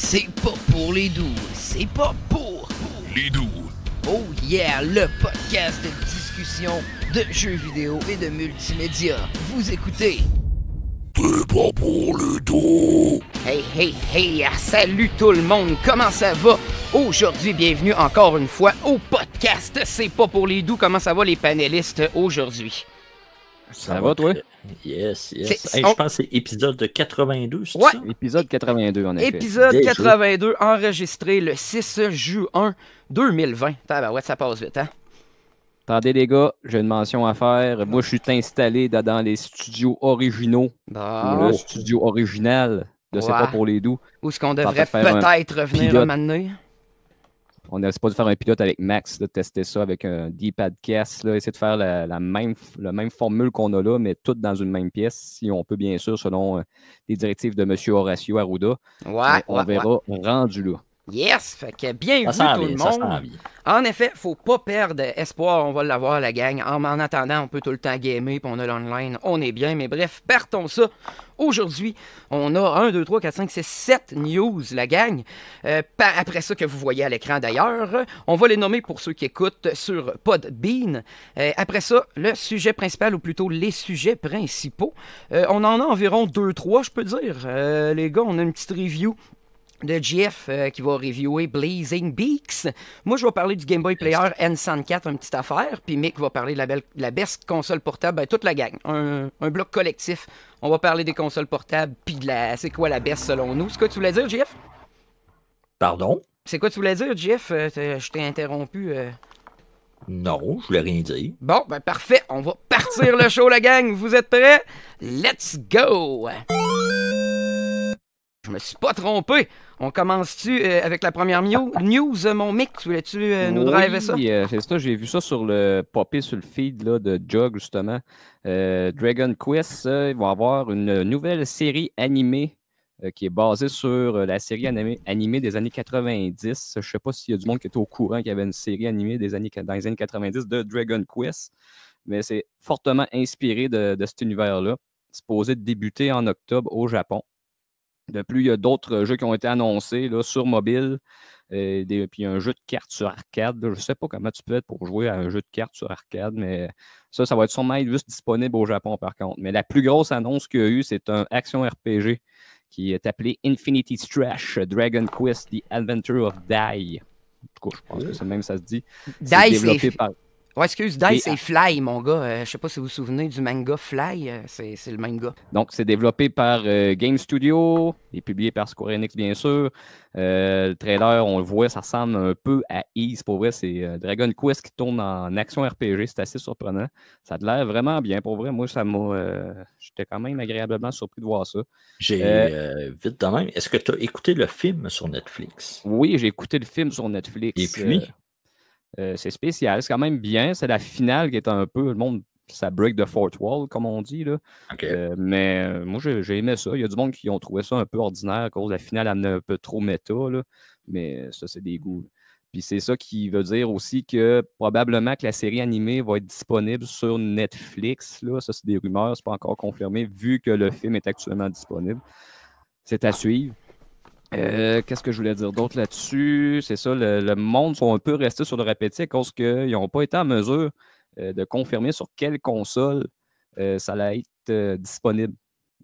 C'est pas pour les doux, c'est pas pour, les doux. Oh yeah, le podcast de discussion de jeux vidéo et de multimédia. Vous écoutez. C'est pas pour les doux. Hey hey hey, ah, salut tout le monde, comment ça va? Aujourd'hui, bienvenue encore une fois au podcast C'est pas pour les doux. Comment ça va les panélistes aujourd'hui? Ça, va, toi? Yes, yes. Je pense que c'est épisode 82, c'est ça? Épisode 82, en effet. Épisode 82, enregistré le 6 juin 2020. Bah ouais, ça passe vite, hein? Attendez, les gars, j'ai une mention à faire. Moi, je suis installé dans les studios originaux. Le studio original de C'est pas pour les doux. Ou ce qu'on devrait peut-être revenir un on a de faire un pilote avec Max, de tester ça avec un D-pad là, essayer de faire la, même, formule qu'on a là, mais toutes dans une même pièce, si on peut, bien sûr, selon euh, les directives de M. Horacio Arruda. on verra rend rendu là. Yes! Fait bien tout le monde. En, il effet, faut pas perdre espoir, on va l'avoir la gang. En, attendant, on peut tout le temps gamer, puis on a l'online, on est bien, mais bref, partons ça. Aujourd'hui, on a 1, 2, 3, 4, 5, 6, 7 news, la gang. Euh, après ça que vous voyez à l'écran d'ailleurs, on va les nommer pour ceux qui écoutent sur Podbean. Euh, après ça, le sujet principal, ou plutôt les sujets principaux. Euh, on en a environ 2-3, je peux dire. les gars, on a une petite review de Jeff, euh, qui va reviewer Blazing Beaks. Moi, je vais parler du Game Boy Player N64, une petite affaire, puis Mick va parler de la, belle, la best console portable, ben, toute la gang, un, bloc collectif. On va parler des consoles portables, puis de la, c'est quoi la best selon nous. C'est quoi tu voulais dire, Jeff? Pardon? C'est quoi tu voulais dire, Jeff? Euh, je t'ai interrompu. Euh. Non, je voulais rien dire. Bon, ben parfait, on va partir le show, la gang. Vous êtes prêts? Let's go! Je me suis pas trompé. On commence-tu euh, avec la première news, euh, mon mix? Voulais-tu euh, nous driver ça? Oui, c'est ça. J'ai vu ça sur le popé sur le feed de Jug, justement. Dragon Quest, va vont avoir une nouvelle série animée qui est basée sur la série animée, des années 90. Je sais pas s'il y a du monde qui est au courant qu'il y avait une série animée des années, dans les années 90 de Dragon Quest, mais c'est fortement inspiré de, cet univers-là. Supposé débuter en octobre au Japon. De plus, il y a d'autres jeux qui ont été annoncés là, sur mobile. Et puis un jeu de cartes sur arcade. Je ne sais pas comment tu peux être pour jouer à un jeu de cartes sur arcade, mais ça, ça va être sûrement juste disponible au Japon par contre. Mais la plus grosse annonce qu'il y a eu, c'est un action RPG qui est appelé Infinity Trash Dragon Quest The Adventure of Dai. En tout cas, je pense que c'est même ça se dit. Die c'est Ouais, excuse, c'est Fly, mon gars. Euh, je sais pas si vous vous souvenez du manga Fly, euh, c'est le même gars. Donc, c'est développé par euh, Game Studio et publié par Square Enix, bien sûr. le trailer, on le voit, ça ressemble un peu à Ease. Pour vrai, c'est Dragon Quest qui tourne en action RPG. C'est assez surprenant. Ça a l'air vraiment bien. Pour vrai, moi, ça J'étais quand même agréablement surpris de voir ça. J'ai. vite de même. Est-ce que tu as écouté le film sur Netflix? Oui, j'ai écouté le film sur Netflix. Et puis. Euh, c'est spécial, c'est quand même bien. C'est la finale qui est un peu. Le monde, ça break the fourth wall, comme on dit. Euh, mais euh, moi, j'ai aimé ça. Il y a du monde qui ont trouvé ça un peu ordinaire à cause de la finale amenait un peu trop méta. Mais ça, c'est des goûts. Puis c'est ça qui veut dire aussi que probablement que la série animée va être disponible sur Netflix. Là. Ça, c'est des rumeurs, c'est pas encore confirmé, vu que le film est actuellement disponible. C'est à suivre. Euh, qu'est-ce que je voulais dire d'autre là-dessus? C'est ça, le, monde sont un peu restés sur le répétit à cause qu'ils n'ont pas été en mesure euh, de confirmer sur quelle console euh, ça allait être disponible.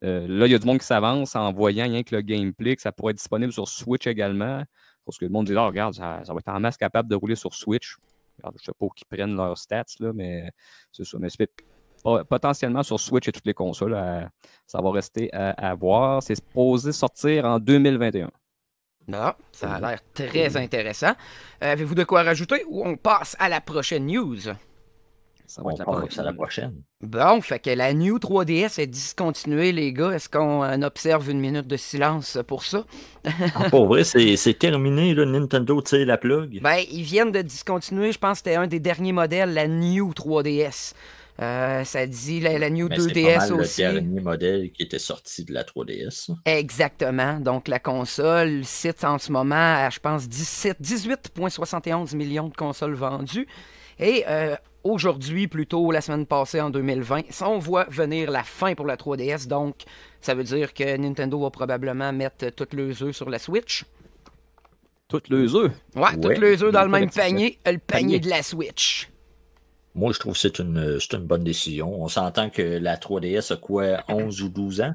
là, il y a du monde qui s'avance en voyant rien que le gameplay, que ça pourrait être disponible sur Switch également. Parce que le monde dit, là, ah, regarde, ça, va être en masse capable de rouler sur Switch. je ne sais pas où prennent leurs stats, là, mais c'est ça potentiellement sur Switch et toutes les consoles. Euh, ça va rester à, voir. C'est supposé sortir en 2021. Non, ah, ça a l'air très mm. intéressant. Euh, avez-vous de quoi rajouter ou on passe à la prochaine news? Ça va on la passe la prochaine. Bon, fait que la New 3DS est discontinuée, les gars. Est-ce qu'on euh, observe une minute de silence pour ça? Ah, pour vrai, c'est terminé, là, Nintendo sais, la plug. Ben, ils viennent de discontinuer, je pense que c'était un des derniers modèles, la New 3DS. Euh, ça dit la, New 2DS pas mal Le dernier modèle qui était sorti de la 3DS. Exactement. Donc la console cite en ce moment, je pense, 18,71 millions de consoles vendues. Et euh, aujourd'hui, plutôt la semaine passée en 2020, on voit venir la fin pour la 3DS. Donc ça veut dire que Nintendo va probablement mettre toutes les œufs sur la Switch. Toutes les œufs? Ouais, toutes les œufs dans le même panier, le panier de la Switch. Moi, je trouve que euh, c'est une, bonne décision. On s'entend que la 3DS a quoi, 11 ou 12 ans?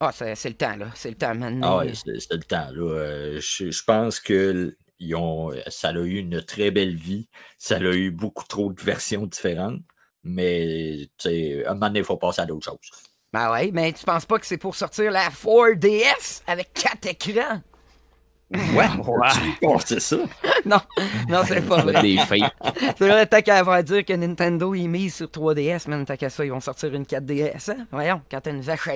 Ah, c'est, le temps, là. C'est le temps maintenant. Ah, oui, c'est, le temps, là. Euh, je, pense que ont, euh, ça a eu une très belle vie. Ça a eu beaucoup trop de versions différentes. Mais, tu sais, un moment donné, il faut passer à d'autres choses. Ben oui, mais tu penses pas que c'est pour sortir la 4DS avec quatre écrans? Ouais, c'est ça. non, non, c'est pas vrai. C'est vrai, t'as qu'à avoir à dire que Nintendo est mise sur 3DS, mais t'as qu'à ça, ils vont sortir une 4DS, hein? Voyons, quand elle nous vache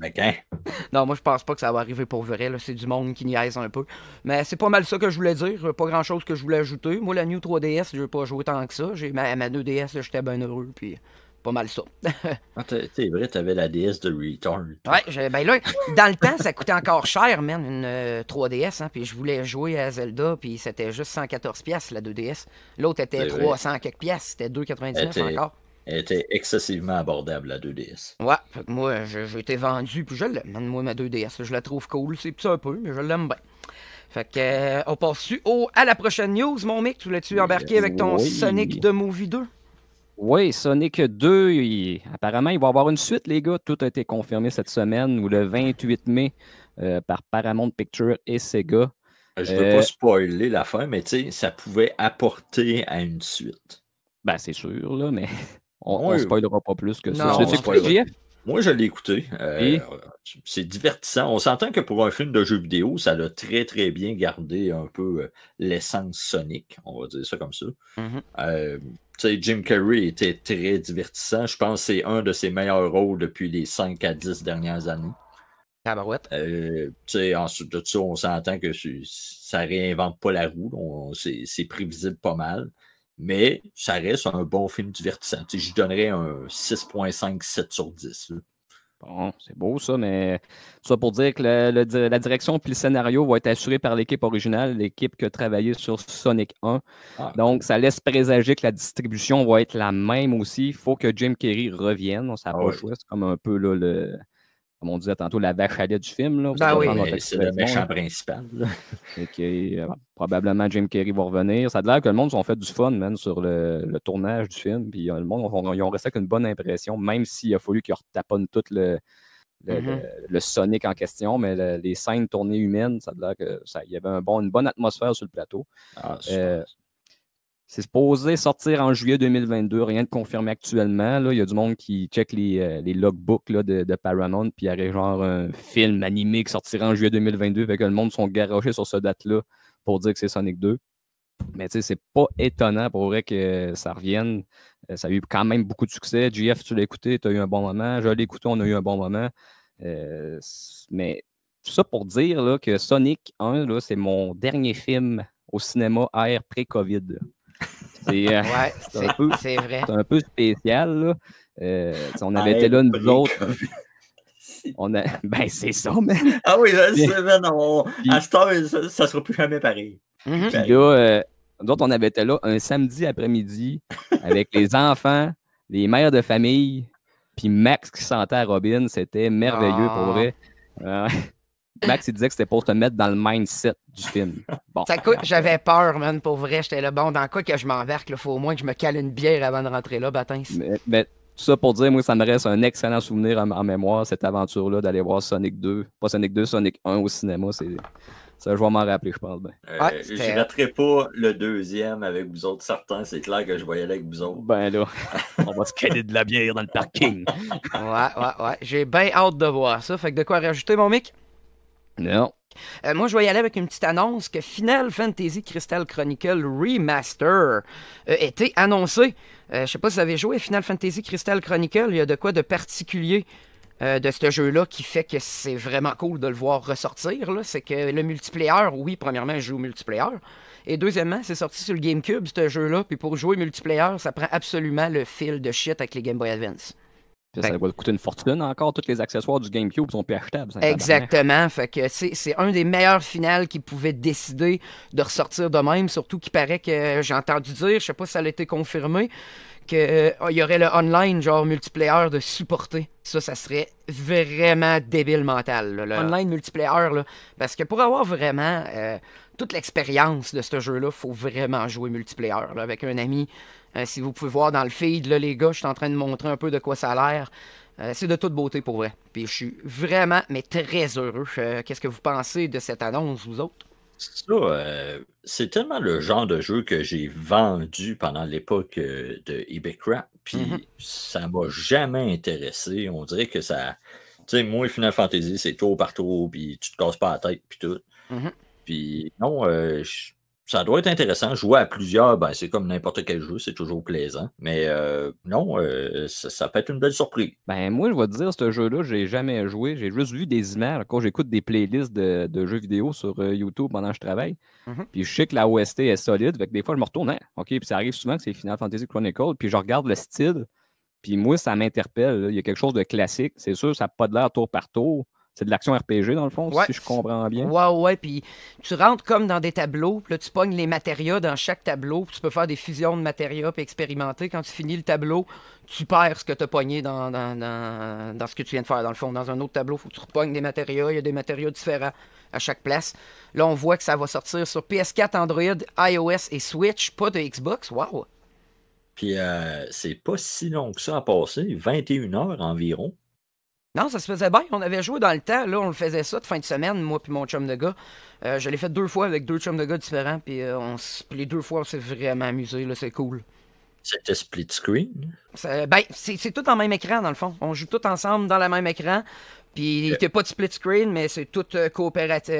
Mais lait. Non, moi je pense pas que ça va arriver pour vrai. C'est du monde qui niaise un peu. Mais c'est pas mal ça que je voulais dire. Pas grand chose que je voulais ajouter. Moi, la New 3DS, je veux pas jouer tant que ça. J'ai ma, ma 2DS, j'étais bien heureux. Puis pas mal ça. Ah, t'es vrai, t'avais la DS de Return. Ouais, ben là, dans le temps, ça coûtait encore cher, man, une 3DS. Euh, hein, puis je voulais jouer à Zelda, puis c'était juste 114$, la 2DS. L'autre était 300 ben quelques piastres, c'était 2,99$ encore. Elle était excessivement abordable, la 2DS. Ouais, fait que moi, j'ai été vendu, puis je l'aime, moi, ma 2DS. Je la trouve cool, c'est un peu, mais je l'aime bien. Fait que, euh, on passe au, à la prochaine news, mon mec. Tu voulais tu ben embarqué avec ton Sonic de Movie 2? Oui, n'est que deux. apparemment, il va y avoir une suite, les gars. Tout a été confirmé cette semaine ou le 28 mai euh, par Paramount Pictures et Sega. Euh, je ne veux pas euh, spoiler la fin, mais ça pouvait apporter à une suite. Ben, c'est sûr, là, mais on spoilera pas plus que ça. Moi, je l'ai écouté. Euh, c'est divertissant. On s'entend que pour un film de jeu vidéo, ça l'a très, très bien gardé un peu euh, l'essence Sonic, on va dire ça comme ça. Mm-hmm. Euh, Jim Carrey était très divertissant. Je pense que c'est un de ses meilleurs rôles depuis les 5 à 10 dernières années. Tabarouette. ensuite de ça, on s'entend que ça réinvente pas la roue. C'est prévisible pas mal mais ça reste un bon film divertissant. je donnerais un 6.5, 7 sur 10. Bon, c'est beau ça, mais ça pour dire que la direction puis le scénario vont être assurés par l'équipe originale, l'équipe qui a travaillé sur Sonic 1. Ah, Donc, ça laisse présager que la distribution va être la même aussi. Il faut que Jim Carrey revienne. Ah On ne C'est comme un peu le, comme on disait tantôt, la vache à du film. Ben c'est le méchant principal. Et euh, probablement Jim Carrey va revenir. Ça a l'air que le monde ont fait du fun même sur le, tournage du film. Puis euh, le monde, ils ont resté avec une bonne impression, même s'il a fallu qu'ils retaponnent tout le, le, mm-hmm. Sonic en question, mais les scènes tournées humaines, ça a l'air que il y avait une bonne atmosphère sur le plateau. Ah, euh, c'est supposé sortir en juillet 2022, rien de confirmé actuellement. Là. Il y a du monde qui check les, euh, logbooks de, Paramount, puis il y aurait genre un film animé qui sortira en juillet 2022, fait que le monde sont garochés sur cette date-là pour dire que c'est Sonic 2. Mais tu sais, c'est pas étonnant pour vrai que ça revienne. Euh, ça a eu quand même beaucoup de succès. JF, tu l'as écouté, tu as eu un bon moment. Je l'ai écouté, on a eu un bon moment. Euh, mais tout ça pour dire que Sonic 1, c'est mon dernier film au cinéma air pré-COVID. Euh, c'est un peu spécial. Là. Euh, on avait été là, nous autres. On Ben, c'est ça, mais Ah oui, c'est ça, man. À ça ne sera plus jamais pareil. Mm-hmm. Puis là, euh, on avait été là un samedi après-midi avec les enfants, les mères de famille, puis Max qui sentait à Robin. C'était merveilleux pour ah. vrai. Ah, Max, il disait que c'était pour te mettre dans le mindset du film. Bon. J'avais peur, man, pour vrai. J'étais là, bon, dans quoi que je m'enverre, il faut au moins que je me cale une bière avant de rentrer là, Batin. Mais, tout ça pour dire, moi, ça me reste un excellent souvenir en, mémoire, cette aventure-là, d'aller voir Sonic 2. Pas Sonic 2, Sonic 1 au cinéma. Ça, je vais m'en rappeler, je pense. Ben. Euh, je ne raterai pas le deuxième avec vous autres. Certains, c'est clair que je voyais avec vous autres. Ben là, on va se caler de la bière dans le parking. ouais, ouais, ouais. J'ai bien hâte de voir ça. Fait que de quoi rajouter, mon mic? Non. Euh, moi, je vais y aller avec une petite annonce que Final Fantasy Crystal Chronicle Remaster a euh, été annoncé. Euh, je sais pas si vous avez joué Final Fantasy Crystal Chronicle, il y a de quoi de particulier de ce jeu-là qui fait que c'est vraiment cool de le voir ressortir. C'est que le multiplayer, oui, premièrement, il joue au multiplayer. Et deuxièmement, c'est sorti sur le GameCube, ce jeu-là. Puis pour jouer multiplayer, ça prend absolument le fil de shit avec les Game Boy Advance. Ça, va coûter une fortune encore. Tous les accessoires du GameCube sont plus achetables. Exactement. Fait que c'est un des meilleurs finales qui pouvaient décider de ressortir de même. Surtout qu'il paraît que euh, j'ai entendu dire, je sais pas si ça a été confirmé, qu'il euh, y aurait le online, genre multiplayer, de supporter. Ça, ça serait vraiment débile mental. Online multiplayer, là. Parce que pour avoir vraiment euh, toute l'expérience de ce jeu-là, faut vraiment jouer multiplayer. avec un ami, euh, si vous pouvez voir dans le feed, là, les gars, je suis en train de montrer un peu de quoi ça a l'air. Euh, c'est de toute beauté pour vrai. Puis je suis vraiment, mais très heureux. Euh, qu'est-ce que vous pensez de cette annonce, vous autres? Ça, c'est tellement le genre de jeu que j'ai vendu pendant l'époque de eBay puis mm-hmm. ça m'a jamais intéressé. On dirait que ça. Tu sais, moi, Final Fantasy, c'est tôt partout, puis tu te casses pas la tête, puis tout. Mm-hmm. Puis non, je ça doit être intéressant. Jouer à plusieurs, ben, c'est comme n'importe quel jeu, c'est toujours plaisant. Mais euh, non, euh, ça, ça, peut être une belle surprise. Ben, moi, je vais te dire, ce jeu-là, je n'ai jamais joué. J'ai juste vu des images quand j'écoute des playlists de, jeux vidéo sur euh, YouTube pendant que je travaille. Mm-hmm. Puis je sais que la OST est solide. Fait des fois, je me retourne. Hein, OK, puis ça arrive souvent que c'est Final Fantasy Chronicles, Puis je regarde le style. Puis moi, ça m'interpelle. Il y a quelque chose de classique. C'est sûr, ça n'a pas de l'air tour par tour. C'est de l'action RPG, dans le fond, si je comprends bien. Ouais, ouais. Puis tu rentres comme dans des tableaux, puis là, tu pognes les matériaux dans chaque tableau, puis tu peux faire des fusions de matériaux, puis expérimenter. Quand tu finis le tableau, tu perds ce que tu as pogné dans, dans, ce que tu viens de faire. Dans le fond, dans un autre tableau, il faut que tu repognes des matériaux. Il y a des matériaux différents à chaque place. Là, on voit que ça va sortir sur PS4, Android, iOS et Switch, pas de Xbox. Waouh! Puis euh, c'est pas si long que ça à passer, 21 heures environ. Non, ça se faisait bien. On avait joué dans le temps. Là, on le faisait ça de fin de semaine, moi puis mon chum de gars. Euh, je l'ai fait deux fois avec deux chums de gars différents. Puis, euh, on les deux fois, on s'est vraiment amusé. C'est cool. C'était split screen? Ben, c'est tout en même écran, dans le fond. On joue tout ensemble dans le même écran. Puis il n'était pas de split screen, mais c'est tout euh, coopératif.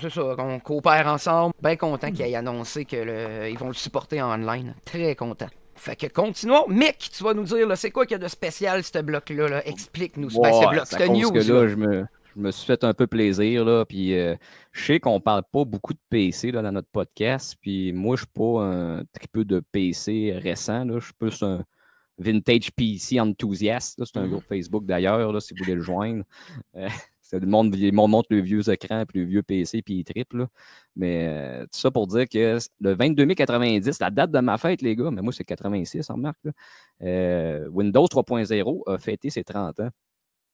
c'est ça, on coopère ensemble. Bien content mm. qu'ils aient annoncé qu'ils vont le supporter en online. Très content. Fait que continuons. Mick, tu vas nous dire, c'est quoi qu'il y a de spécial, ce bloc-là? -là, explique nous ben, ce bloc, news. là, Je, me, je, me, suis fait un peu plaisir, là, puis euh, je sais qu'on parle pas beaucoup de PC dans notre podcast, puis moi, je suis pas un très peu de PC récent, je suis plus un vintage PC enthousiaste, c'est un mm-hmm. groupe Facebook d'ailleurs, si vous voulez le joindre. Euh, le monde, montre le vieux écran, puis le vieux PC, puis il triple. Mais euh, tout ça pour dire que le 22 mai 90, la date de ma fête, les gars, mais moi c'est 86, en marque. Windows 3.0 a fêté ses 30 ans.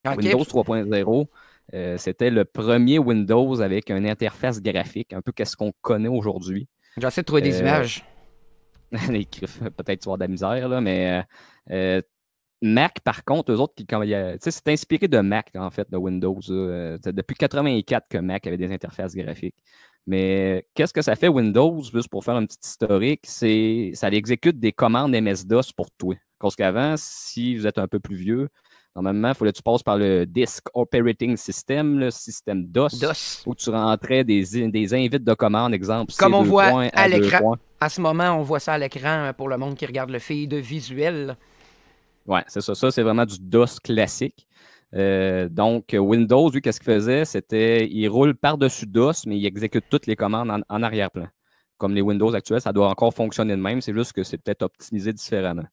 Windows 3.0. Euh, c'était le premier Windows avec une interface graphique, un peu qu'est-ce qu'on connaît aujourd'hui. J'essaie de trouver des euh, images. Peut-être tu vas avoir de la misère, là, mais Mac, par contre, eux autres, qui, c'est inspiré de Mac, en fait, de Windows. C'est euh, depuis 1984 que Mac avait des interfaces graphiques. Mais qu'est-ce que ça fait Windows, juste pour faire un petit historique, c'est ça exécute des commandes MS-DOS pour toi. Parce qu'avant, si vous êtes un peu plus vieux, normalement, il fallait que tu passes par le Disk Operating System, le système DOS, où tu rentrais des, des invites de commandes, exemple. Comme on voit à l'écran. À ce moment, on voit ça à l'écran hein, pour le monde qui regarde le feed visuel. Oui, c'est ça. Ça, c'est vraiment du DOS classique. Euh, donc, Windows, lui, qu'est-ce qu'il faisait? C'était, il roule par-dessus DOS, mais il exécute toutes les commandes en, arrière-plan. Comme les Windows actuels, ça doit encore fonctionner de même, c'est juste que c'est peut-être optimisé différemment.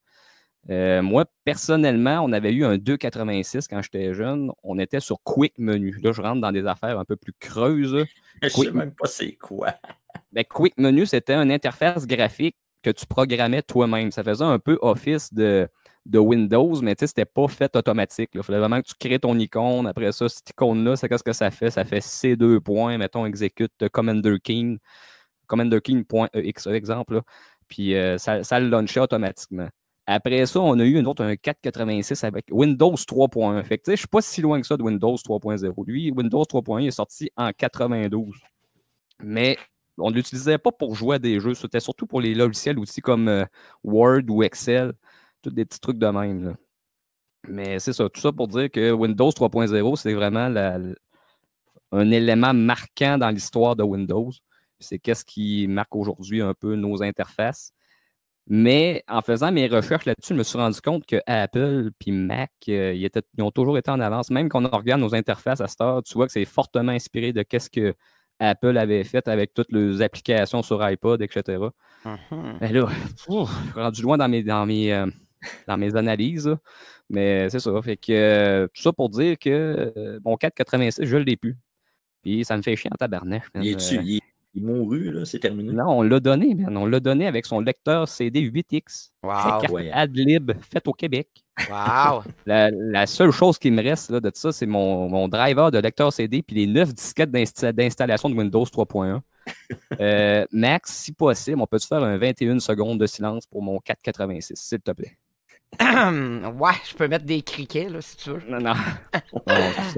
Euh, moi, personnellement, on avait eu un 2,86 quand j'étais jeune. On était sur Quick Menu. Là, je rentre dans des affaires un peu plus creuses. je ne sais même pas c'est quoi. Mais ben, Quick Menu, c'était une interface graphique que tu programmais toi-même. Ça faisait un peu office de de Windows, mais tu sais, c'était pas fait automatique. Il fallait vraiment que tu crées ton icône. Après ça, cette icône-là, c'est qu'est-ce que ça fait? Ça fait C2 mettons, exécute Commander King, Commander King.exe, e, exemple. Puis euh, ça, le launchait automatiquement. Après ça, on a eu une autre, un 4.86 avec Windows 3.1. Fait que, je suis pas si loin que ça de Windows 3.0. Lui, Windows 3.1 est sorti en 92. Mais on ne l'utilisait pas pour jouer à des jeux. C'était surtout pour les logiciels outils comme euh, Word ou Excel tous des petits trucs de même. Mais c'est ça, tout ça pour dire que Windows 3.0, c'est vraiment un élément marquant dans l'histoire de Windows. C'est qu'est-ce qui marque aujourd'hui un peu nos interfaces. Mais en faisant mes recherches là-dessus, je me suis rendu compte que Apple puis Mac, euh, ils, ont toujours été en avance. Même quand on regarde nos interfaces à Star tu vois que c'est fortement inspiré de qu'est-ce que Apple avait fait avec toutes les applications sur iPod, etc. Mm-hmm. Mais là, je là, rendu loin dans mes, euh, dans mes analyses. Mais c'est ça. Fait que euh, tout ça pour dire que euh, mon 4,86, je l'ai plus. Puis ça me fait chier en tabarnak. Il est-tu? Euh. est mouru, là, c'est terminé. Non, on l'a donné, On l'a donné avec son lecteur CD 8X. Wow, carte Adlib faite au Québec. Wow! la, seule chose qui me reste là, de ça, c'est mon, driver de lecteur CD puis les neuf disquettes d'installation de Windows 3.1. Max, si possible, on peut-tu faire un 21 secondes de silence pour mon 486, s'il te plaît? ouais, je peux mettre des criquets, là, si tu veux. Non, non.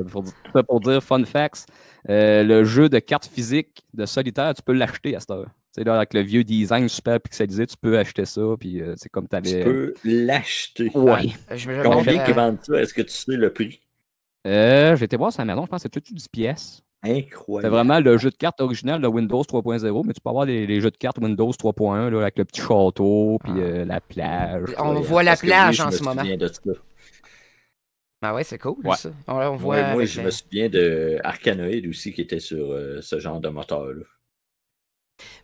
pour, dire, fun facts, euh, le jeu de cartes physiques de solitaire, tu peux l'acheter à cette heure. Tu sais, là, avec le vieux design super pixelisé, tu peux acheter ça, puis euh, c'est comme t'avais... Tu euh, peux l'acheter. Ouais. Combien qu'ils vendent ça? Est-ce que tu sais le prix? Euh, J'ai été voir sa maison, je pense que c'est tout 10 pièces. C'est vraiment le jeu de cartes original de Windows 3.0, mais tu peux avoir les, jeux de cartes Windows 3.1 là, avec le petit château puis ah. euh, la plage. On voit la plage en ce moment. De ça. Ah ouais, c'est cool ça. moi, je me souviens de Arcanoid aussi qui était sur euh, ce genre de moteur-là.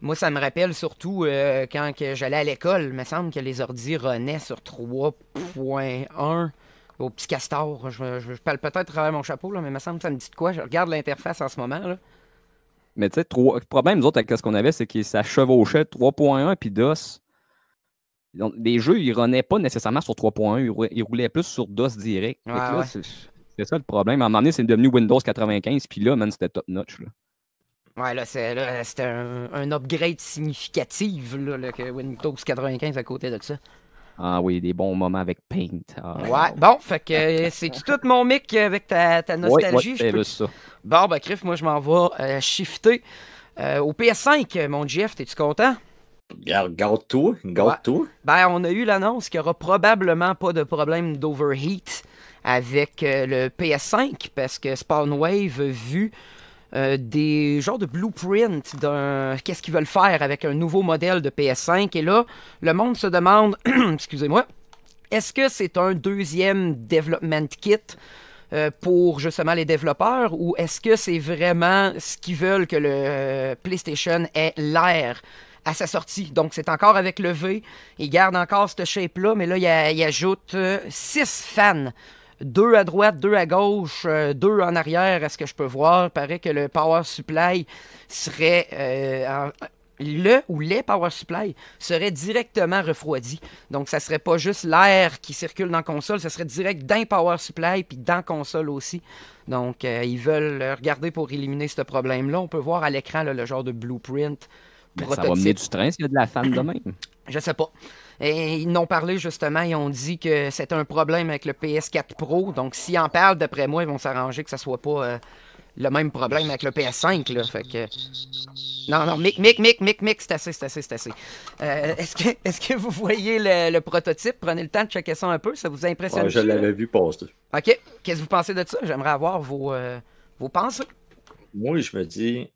Moi, ça me rappelle surtout euh, quand j'allais à l'école, il me semble que les ordi renaissaient sur 3.1 au petit castor. Je, parle peut-être à travers mon chapeau, mais il me semble que ça me dit de quoi. Je regarde l'interface en ce moment. Là. Mais tu sais, le problème, nous autres, avec ce qu'on avait, c'est que ça chevauchait 3.1 puis DOS. Donc, les jeux, ils renaient pas nécessairement sur 3.1, ils roulaient plus sur DOS direct. C'est ça le problème. À un moment donné, c'est devenu Windows 95, puis là, man, c'était top notch. Ouais, là, c'était un, upgrade significatif que Windows 95 à côté de ça. Ah oui, des bons moments avec Paint. Ah. ouais, bon, fait que euh, c'est tout mon mic euh, avec ta, nostalgie. je peux... ça. Bon, ben, moi, je m'en vais euh, shifter. au PS5, mon GF, t'es-tu content? Garde tout, garde tout. Ben, on a eu l'annonce qu'il n'y aura probablement pas de problème d'overheat avec le PS5 parce que Spawn Wave, vu euh, des genres de blueprint d'un qu'est-ce qu'ils veulent faire avec un nouveau modèle de PS5. Et là, le monde se demande, excusez-moi, est-ce que c'est un deuxième development kit euh, pour justement les développeurs ou est-ce que c'est vraiment ce qu'ils veulent que le euh, PlayStation ait l'air à sa sortie. Donc, c'est encore avec le V. Il garde encore cette shape-là, mais là, il, y ajoute 6 fans deux à droite, deux à gauche, euh, deux en arrière, est ce que je peux voir. Il paraît que le power supply serait euh, le ou les power supply seraient directement refroidis. Donc, ça serait pas juste l'air qui circule dans la console, ça serait direct d'un power supply puis dans console aussi. Donc, euh, ils veulent regarder pour éliminer ce problème-là. On peut voir à l'écran le genre de blueprint. Ben, ça va mener du train s'il y a de la femme de même. Je sais pas ils n'ont parlé justement, ils ont dit que c'était un problème avec le PS4 Pro. Donc s'ils en parlent, d'après moi, ils vont s'arranger que ça soit pas euh, le même problème avec le PS5. Non, non, mic, mic, mic, mic, c'est assez, c'est assez, c'est assez. Euh, est-ce, que, est-ce que vous voyez le, prototype? Prenez le temps de checker ça un peu, ça vous impressionne? Ouais, je l'avais vu passer. OK. Qu'est-ce que vous pensez de ça? J'aimerais avoir vos, euh, vos pensées. Moi, je me dis,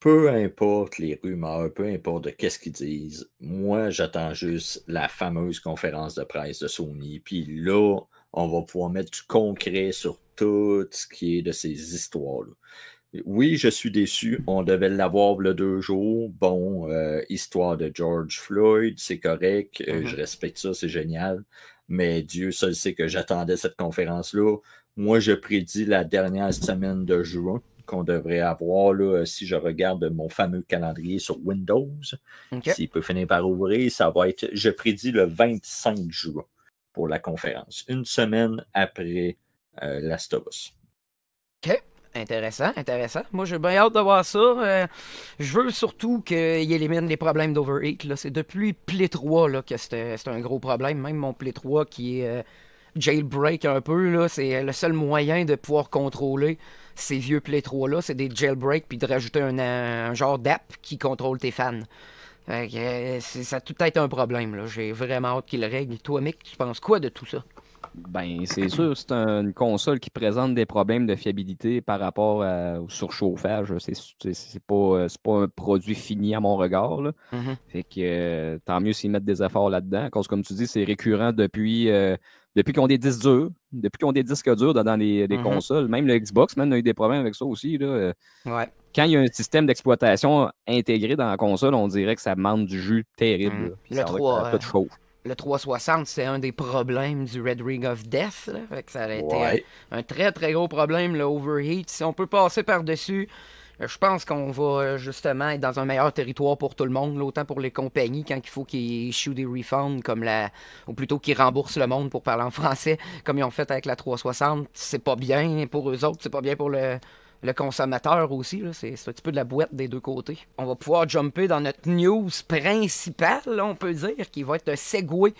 peu importe les rumeurs, peu importe qu'est-ce qu'ils disent, moi, j'attends juste la fameuse conférence de presse de Sony. Puis là, on va pouvoir mettre du concret sur tout ce qui est de ces histoires-là. Oui, je suis déçu. On devait l'avoir le deux jours. Bon, euh, histoire de George Floyd, c'est correct. Euh, mm-hmm. Je respecte ça, c'est génial. Mais Dieu seul sait que j'attendais cette conférence-là. Moi, je prédis la dernière semaine de juin qu'on devrait avoir là, euh, si je regarde mon fameux calendrier sur Windows. S'il peut finir par ouvrir, ça va être, je prédis, le 25 juin pour la conférence, une semaine après euh, OK. Intéressant, intéressant. Moi, j'ai bien hâte d'avoir ça. Euh, je veux surtout qu'il élimine les problèmes d'overheat. C'est depuis Play 3 là, que c'est un gros problème. Même mon Play 3 qui est euh, jailbreak un peu, c'est le seul moyen de pouvoir contrôler ces vieux Play 3-là, c'est des jailbreaks, puis de rajouter un, genre d'app qui contrôle tes fans. Euh, ça a tout être un problème. J'ai vraiment hâte qu'il règle. Toi, Mick, tu penses quoi de tout ça? Ben, c'est sûr, c'est une console qui présente des problèmes de fiabilité par rapport au surchauffage. C'est pas, euh, pas un produit fini à mon regard. Mm-hmm. Fait que euh, tant mieux s'y mettre des efforts là-dedans. Parce comme tu dis, c'est récurrent depuis depuis qu'on a des disques durs, depuis qu'ils des disques durs dans, les, mhm. consoles, même le Xbox, même, a eu des problèmes avec ça aussi. Là. Quand il y a un système d'exploitation intégré dans la console, on dirait que ça demande du jus terrible. Mhm. Le 360, euh, c'est un des problèmes du Red Ring of Death. ça a été un, très, très gros problème, le Si on peut passer par-dessus, euh, je pense qu'on va euh, justement être dans un meilleur territoire pour tout le monde, autant pour les compagnies quand il faut qu'ils issue des refunds, comme la, ou plutôt qu'ils remboursent le monde pour parler en français, comme ils ont fait avec la 360. C'est pas bien pour eux autres, c'est pas bien pour le, consommateur aussi. C'est un petit peu de la boîte des deux côtés. On va pouvoir jumper dans notre news principale, on peut dire, qui va être un segway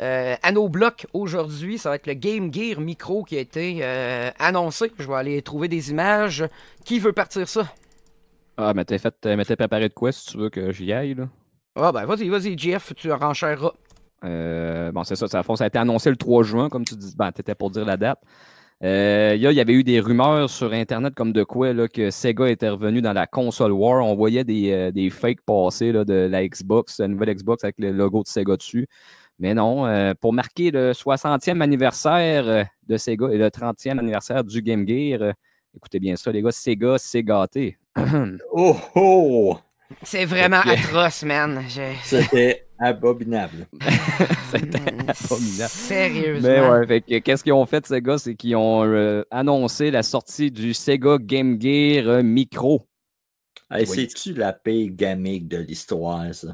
euh, à nos blocs aujourd'hui, ça va être le Game Gear Micro qui a été euh, annoncé. Je vais aller trouver des images. Qui veut partir ça? Ah, mais t'es fait, euh, préparé de quoi si tu veux que j'y aille, là? Ah, ben vas-y, vas-y, Jeff, tu en bon, c'est ça, ça, ça a été annoncé le 3 juin, comme tu dis. Ben, t'étais pour dire la date. il y avait eu des rumeurs sur Internet comme de quoi que Sega était revenu dans la console war. On voyait des, des fakes passer de la Xbox, la nouvelle Xbox avec le logo de Sega dessus. Mais non, euh, pour marquer le 60e anniversaire euh, de Sega et le 30e anniversaire du Game Gear, euh, écoutez bien ça, les gars, Sega s'est gâté. oh oh! C'est vraiment atroce, man. C'était abominable. C'était abominable. Sérieusement. Mais ouais, qu'est-ce qu'ils ont fait, Sega, c'est qu'ils ont annoncé la sortie du Sega Game Gear Micro. C'est-tu la paix gamique de l'histoire, ça?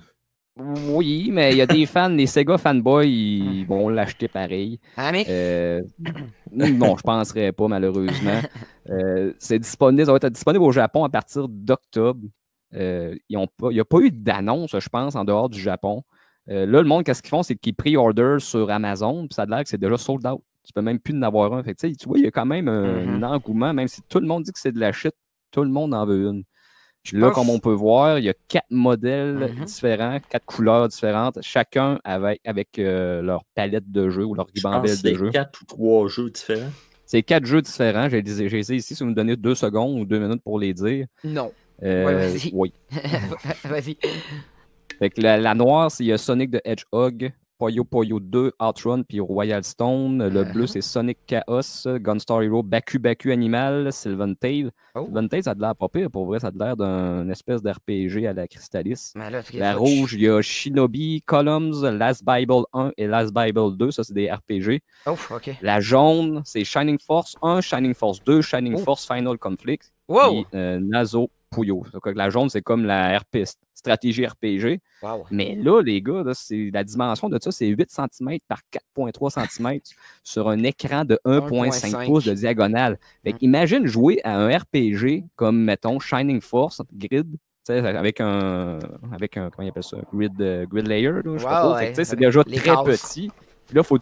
Oui, mais il y a des fans, les Sega fanboys, ils hmm. vont l'acheter pareil. Ah, mais... euh, non, je penserais pas, malheureusement. Euh, c'est disponible, ça va être disponible au Japon à partir d'octobre. Euh, il n'y a pas eu d'annonce, je pense, en dehors du Japon. Euh, là, le monde, qu'est-ce qu'ils font, c'est qu'ils pre-order sur Amazon, puis ça a l'air que c'est déjà sold out. Tu peux même plus en avoir un. tu vois, il y a quand même un, mm-hmm. engouement, même si tout le monde dit que c'est de la shit, tout le monde en veut une là, comme on peut voir, il y a quatre modèles mhm. différents, quatre couleurs différentes, chacun avec, avec euh, leur palette de jeu ou leur ribambelle de jeux. quatre ou trois jeux différents. C'est quatre jeux différents. J'ai essayé ici. Si vous me donnez deux secondes ou deux minutes pour les dire. Non. Euh, vas Oui. vas-y. la, noire, c'est Sonic de Hedgehog, Poyo Poyo 2, Outrun, puis Royal Stone. Le uh-huh. bleu, c'est Sonic Chaos, Gunstar Hero, Baku Baku Animal, Sylvan Tail. Oh. Sylvan Tail, ça a l'air pas pire. Pour vrai, ça a l'air d'une espèce d'RPG à la Crystallis. La rouge, il y a Shinobi, Columns, Last Bible 1 et Last Bible 2. Ça, c'est des RPG. La jaune, c'est Shining Force 1, Shining Force 2, Shining oh. Force Final Conflict. Wow! Et, euh, Nazo Puyo. La jaune, c'est comme la RP, stratégie RPG. Mais là, les gars, la dimension de ça, c'est 8 cm par 4,3 cm sur un écran de 1,5 pouces de diagonale. Mm. Imagine jouer à un RPG comme, mettons, Shining Force, Grid, avec un, avec un, comment il appelle ça, grid, layer, je C'est déjà très petit. là, faut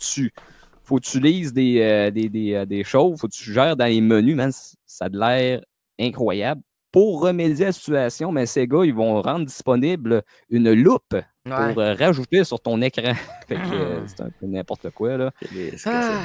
faut que tu lises des, euh, des, euh, des, choses, faut que tu gères dans les menus, man, ça a de l'air incroyable pour remédier à la situation, mais ces gars, ils vont rendre disponible une loupe pour euh, rajouter sur ton écran. Euh, ah. c'est un peu n'importe quoi, là. Ah.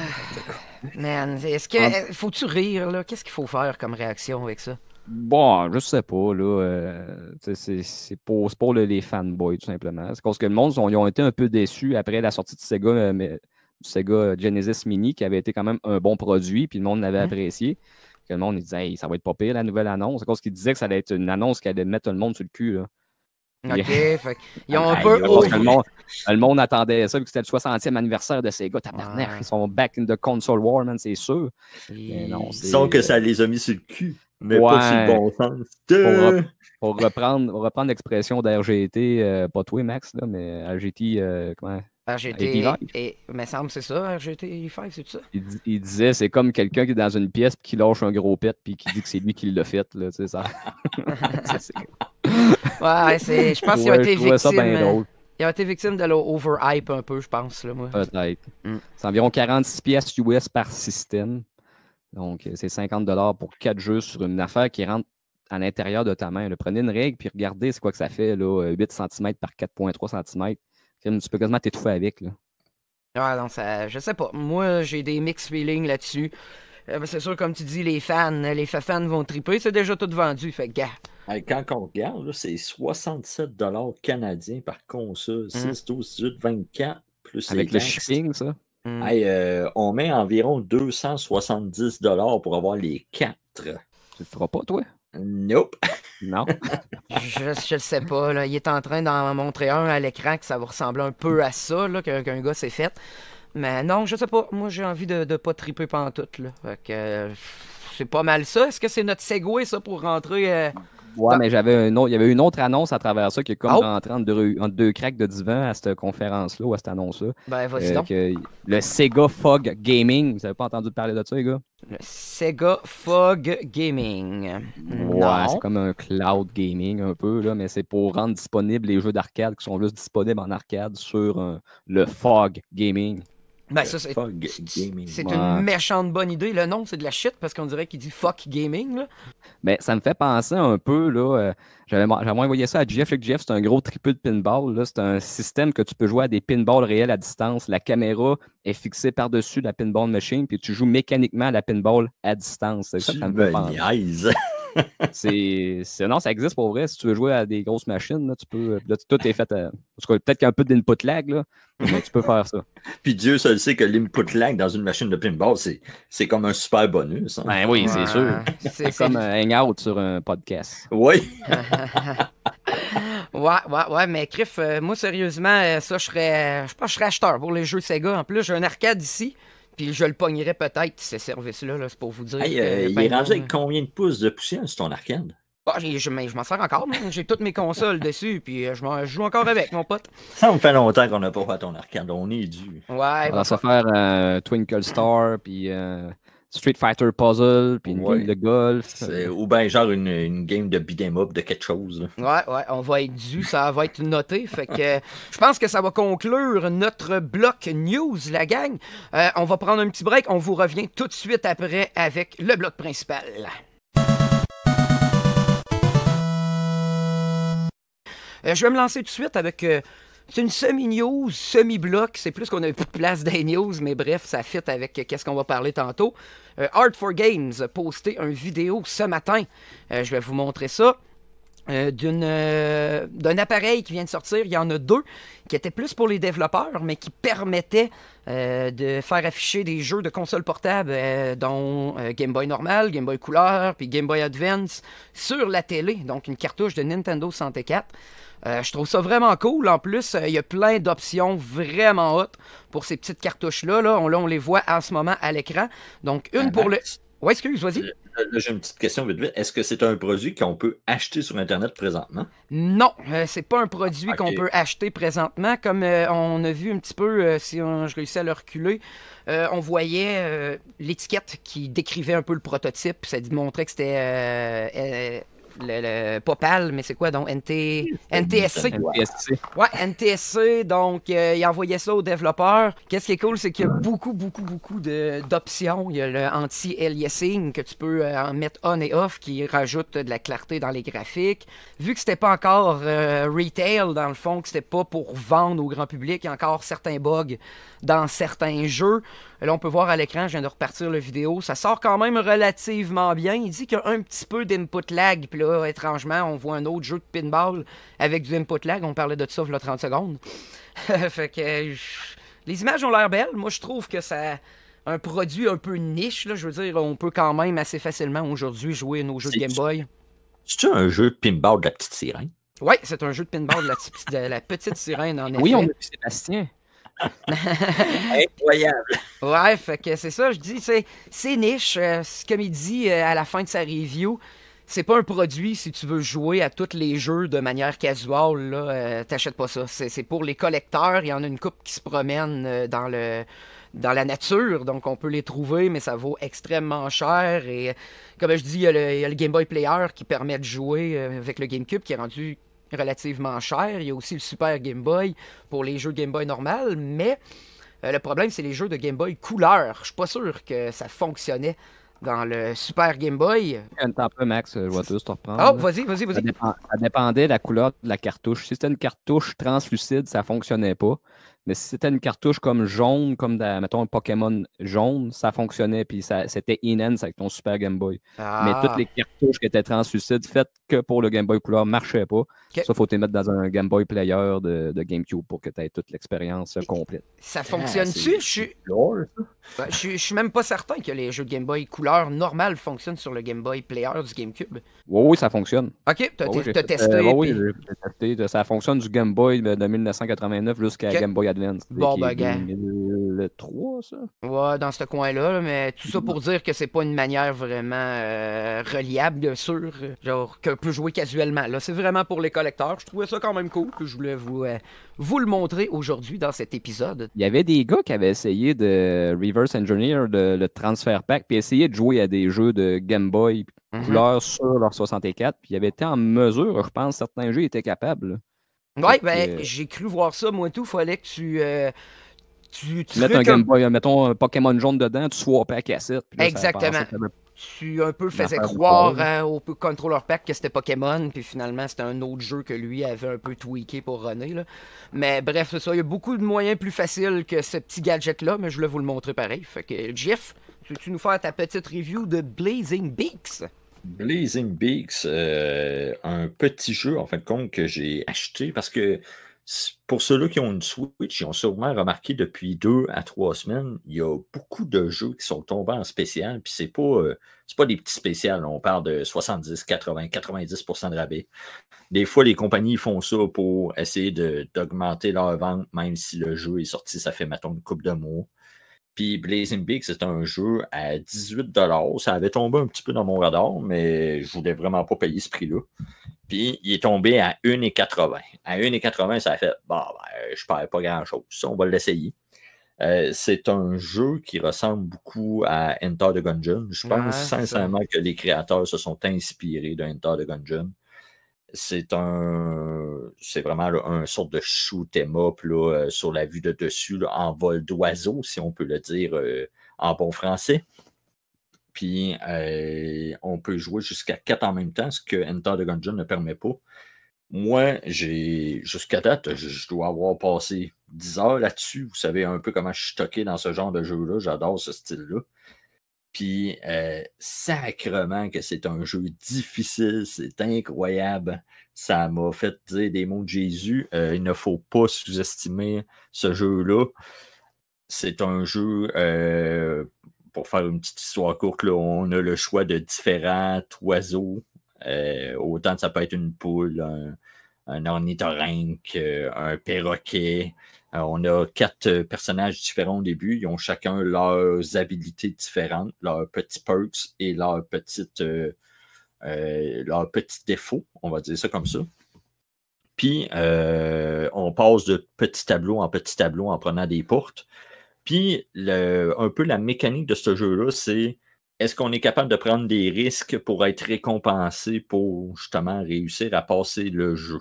man, est-ce que. Euh, faut-tu rire, là? Qu'est-ce qu'il faut faire comme réaction avec ça? Bon, je sais pas, là. c'est pour, les fanboys, tout simplement. C'est parce que le monde, ils ont, été un peu déçus après la sortie de Sega, mais, du Sega Genesis Mini, qui avait été quand même un bon produit, puis le monde l'avait hein? apprécié que le monde disait que ça va être pas pire la nouvelle annonce. À cause qu'ils disaient que ça allait être une annonce qui allait mettre tout le monde sur le cul. OK, fait ils ont un peu le, monde, attendait ça, vu que c'était le 60e anniversaire de Sega. Tabarnak, ils sont back in the console war, man, c'est sûr. Ils sont que ça les a mis sur le cul, mais pas sur le bon sens. Pour, reprendre, reprendre l'expression d'RGT, euh, pas toi, Max, là, mais RGT, euh, comment RGT. Et, mais semble c'est ça, RGT 5, c'est ça? Il, disait, c'est comme quelqu'un qui est dans une pièce puis qui lâche un gros pet puis qui dit que c'est lui qui l'a fait, là, tu sais, ça. ouais, c'est. Je pense qu'il a été victime. Il a été victime de l'overhype un peu, je pense, là, moi. Peut-être. Mm. C'est environ 46 pièces US par système. Donc, c'est 50 pour 4 jeux sur une affaire qui rentre à l'intérieur de ta main. Prenez une règle puis regardez c'est quoi que ça fait, là, 8 cm par 4,3 cm. Tu peux quasiment t'étouffer avec. Là. non, ça, je sais pas. Moi, j'ai des mixed feelings là-dessus. Euh, c'est sûr, comme tu dis, les fans, les fans vont triper. C'est déjà tout vendu. Fait gars. Quand on regarde, c'est 67 canadiens par console. 6, 12, 18, 24, plus Avec le shipping, ça. Mm. Euh, on met environ 270 pour avoir les 4. Tu le feras pas, toi? Nope. Non. je, sais pas. Là. Il est en train d'en montrer un à l'écran que ça va ressembler un peu à ça qu'un gars s'est fait. Mais non, je sais pas. Moi, j'ai envie de, ne pas triper pantoute. Là. Euh, c'est pas mal ça. Est-ce que c'est notre segway, ça, pour rentrer euh, Ouais, bah mais j'avais un autre, il y avait une autre annonce à travers ça qui est comme oh! en train entre deux, craques de divan à cette conférence-là ou à cette annonce-là. Ben, voici euh, donc. le Sega Fog Gaming. Vous avez pas entendu parler de ça, les gars? Le Sega Fog Gaming. Ouais, c'est comme un cloud gaming un peu, là, mais c'est pour rendre disponibles les jeux d'arcade qui sont juste disponibles en arcade sur euh, le Fog Gaming. Ben, ça, c'est, une méchante bonne idée. Le nom, c'est de la shit parce qu'on dirait qu'il dit fuck gaming. Là. Ben, ça me fait penser un peu. là. Euh, j'avais, envoyé ça à Jeff. Jeff, c'est un gros triple de pinball. C'est un système que tu peux jouer à des pinballs réels à distance. La caméra est fixée par-dessus la pinball machine, puis tu joues mécaniquement à la pinball à distance. ça me fait penser. c'est, non, ça existe pour vrai. Si tu veux jouer à des grosses machines, là, tu peux. Euh, tout est fait. Euh, en peut-être qu'un peu d'input lag, tu peux faire ça. Puis Dieu seul sait que l'input lag dans une machine de pinball, c'est, comme un super bonus. Hein. Ben oui, c'est sûr. C'est, comme un euh, hangout sur un podcast. Oui. ouais, ouais, ouais, mais Criff, moi, sérieusement, ça, je serais. je pense je serais acheteur pour les jeux Sega. En plus, j'ai un arcade ici. Puis je le pognerais peut-être, ce service là c'est pour vous dire. Euh, il ben, est avec euh, combien de pouces de poussière sur ton arcade? Bah, je, m'en sers encore, j'ai toutes mes consoles dessus, puis euh, je, joue encore avec, mon pote. Ça me fait longtemps qu'on n'a pas fait ton arcade, on est dû. Ouais, on va bah, se faire Twinkle Star, puis Street Fighter Puzzle, puis une game de golf. Ou bien genre une, game de beat'em up de quelque chose. Ouais, ouais, on va être dû, ça va être noté. Fait que je pense que ça va conclure notre bloc news, la gang. Euh, on va prendre un petit break, on vous revient tout de suite après avec le bloc principal. Euh, je vais me lancer tout de suite avec euh, c'est une semi-news, semi-bloc. C'est plus qu'on a plus de place des news, mais bref, ça fit avec qu'est-ce qu'on va parler tantôt. Euh, Art for Games a posté une vidéo ce matin. Euh, je vais vous montrer ça. Euh, d'une, d'un appareil qui vient de sortir. Il y en a deux qui étaient plus pour les développeurs, mais qui permettaient de faire afficher des jeux de consoles portables, dont Game Boy normal, Game Boy couleur, puis Game Boy Advance, sur la télé. Donc une cartouche de Nintendo 64. Euh, je trouve ça vraiment cool. En plus, euh, il y a plein d'options vraiment hautes pour ces petites cartouches-là. Là. On, les voit en ce moment à l'écran. Donc, une pour le... Oui, excuse, vas-y. J'ai une petite question vite vite. Est-ce que c'est un produit qu'on peut acheter sur Internet présentement? Non, euh, c'est pas un produit qu'on peut acheter présentement. Comme on a vu un petit peu, si je réussis à le reculer, on voyait l'étiquette qui décrivait un peu le prototype. Ça montrait que c'était le, pas mais c'est quoi donc NT, NTSC. Ouais, NTSC. Donc, euh, il envoyait ça aux développeurs. Qu'est-ce qui est cool, c'est qu'il y a beaucoup, beaucoup, beaucoup d'options. Il y a le anti-aliasing que tu peux euh, en mettre on et off qui rajoute de la clarté dans les graphiques. Vu que c'était pas encore euh, retail, dans le fond, que c'était pas pour vendre au grand public, il y a encore certains bugs dans certains jeux. Là, on peut voir à l'écran, je viens de repartir la vidéo. Ça sort quand même relativement bien. Il dit qu'il y a un petit peu d'input lag. Puis là, étrangement, on voit un autre jeu de pinball avec du input lag. On parlait de ça il y a 30 secondes. fait que les images ont l'air belles. Moi, je trouve que c'est un produit un peu niche. Là, je veux dire, on peut quand même assez facilement aujourd'hui jouer nos jeux de Game Boy. C'est-tu un jeu de pinball de la petite sirène? Oui, c'est un jeu de pinball de la, petite sirène en effet. Oui, on a vu Sébastien. Incroyable. Ouais, fait que c'est ça, je dis, c'est niche. comme il dit à la fin de sa review, c'est pas un produit si tu veux jouer à tous les jeux de manière casual, là, euh, t'achètes pas ça. C'est pour les collecteurs, il y en a une coupe qui se promène euh, dans la nature, donc on peut les trouver, mais ça vaut extrêmement cher. Et comme je dis, il y a le Game Boy Player qui permet de jouer euh, avec le GameCube, qui est rendu relativement cher. Il y a aussi le Super Game Boy pour les jeux Game Boy normal, mais euh, le problème, c'est les jeux de Game Boy couleur. Je suis pas sûr que ça fonctionnait dans le Super Game Boy. Un peu, Max, euh, je vois tout, te Oh, vas-y, vas-y, vas-y. Ça, dépendait de la couleur de la cartouche. Si c'était une cartouche translucide, ça fonctionnait pas. Mais si c'était une cartouche comme jaune, comme mettons un Pokémon jaune, ça fonctionnait, puis ça, c'était Inens avec ton Super Game Boy. Mais toutes ah. les cartouches qui étaient translucides, faites que pour le Game Boy couleur, marchaient pas. Okay. Ça, faut te mettre dans un Game Boy Player de, GameCube pour que tu aies toute l'expérience complète. Ça ah, fonctionne-tu? Ben, je, suis même pas certain que les jeux de Game Boy couleur normale fonctionnent sur le Game Boy Player du GameCube. Oui, oui, ça fonctionne. Ok, t'as as testé. Euh, oui, j'ai testé. Ça fonctionne du Game Boy de 1989 jusqu'à Game Boy Advance. Bon, ben, 3, ça? Ouais, dans ce coin-là, mais tout ça mhm. pour dire que c'est pas une manière vraiment euh, reliable, bien sûr, genre qu'on peut jouer casuellement. Là, c'est vraiment pour les collecteurs. Je trouvais ça quand même cool que je voulais euh, vous, le montrer aujourd'hui dans cet épisode. Il y avait des gars qui avaient essayé de reverse engineer de, le transfer pack, puis essayer de jouer à des jeux de Game Boy mhm. sur leur 64, puis ils avaient été en mesure, je pense, certains jeux étaient capables. Ouais, ben, j'ai cru voir ça, moi, tout. Fallait que tu. Euh, tu, un Game Boy, mettons un Pokémon jaune dedans, tu swappais à cassette. Exactement. tu un peu faisais croire hein, au controller pack que c'était Pokémon, puis finalement c'était un autre jeu que lui avait un peu tweaké pour René. Mais bref, c'est ça. Il y a beaucoup de moyens plus faciles que ce petit gadget-là, mais je voulais vous le montrer pareil. Fait que Jeff, tu, tu nous faire ta petite review de Blazing Beaks? Blazing Beaks, euh, un petit jeu en fin de compte que j'ai acheté parce que pour ceux-là qui ont une Switch, ils ont sûrement remarqué depuis deux à trois semaines, il y a beaucoup de jeux qui sont tombés en spécial, puis c'est pas, euh, pas des petits spéciales, on parle de 70, 80, 90 de rabais. Des fois, les compagnies font ça pour essayer d'augmenter leur vente, même si le jeu est sorti, ça fait, maintenant une coupe de mois. Puis Blazing Big, c'est un jeu à 18 Ça avait tombé un petit peu dans mon radar, mais je voulais vraiment pas payer ce prix-là. Puis il est tombé à 1,80. À 1,80, ça a fait bon, ben, je perds pas grand-chose. On va l'essayer. Euh, c'est un jeu qui ressemble beaucoup à Enter the Gungeon. Je pense sincèrement que les créateurs se sont inspirés de the Gungeon. C'est c'est vraiment un sorte de shoot em up euh, sur la vue de dessus, en vol d'oiseau, si on peut le dire euh, en bon français. Puis euh, on peut jouer jusqu'à 4 en même temps, ce que Enter the Gungeon ne permet pas. Moi, j'ai jusqu'à date, je dois avoir passé 10 heures là-dessus. Vous savez un peu comment je suis stocké dans ce genre de jeu-là. J'adore ce style-là. Puis, euh, sacrement que c'est un jeu difficile, c'est incroyable. Ça m'a fait dire des mots de Jésus. Euh, il ne faut pas sous-estimer ce jeu-là. C'est un jeu, euh, pour faire une petite histoire courte, là, on a le choix de différents oiseaux. autant que ça peut être une poule, un, un ornithorynque, un perroquet on a quatre euh, personnages différents au début. Ils ont chacun leurs habilités différentes, leurs petits perks et leurs petites, euh, euh, leurs petits défauts, on va dire ça comme ça. Puis, on passe de petit tableau en petit tableau en prenant des portes. Puis, un peu la mécanique de ce jeu-là, c'est est-ce qu'on est capable de prendre des risques pour être récompensé pour justement réussir à passer le jeu?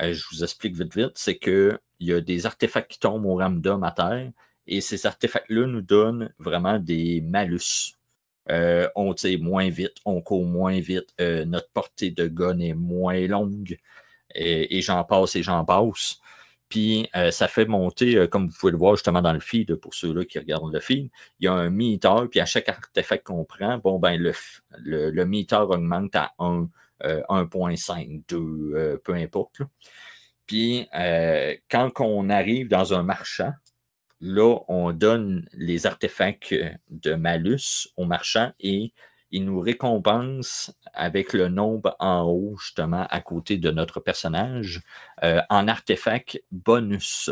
je vous explique vite vite, c'est que il y a des artefacts qui tombent au random à terre, et ces artefacts-là nous donnent vraiment des malus. Euh, on tire moins vite, on court moins vite, euh, notre portée de gun est moins longue, et, j'en passe et j'en passe. Puis euh, ça fait monter, comme vous pouvez le voir justement dans le feed, pour ceux-là qui regardent le feed, il y a un meter, puis à chaque artefact qu'on prend, bon ben le, le, augmente à 1.5, 2, peu importe. Puis euh, quand on arrive dans un marchand, là, on donne les artefacts de malus au marchand et il nous récompense avec le nombre en haut, justement, à côté de notre personnage, euh, en artefacts bonus.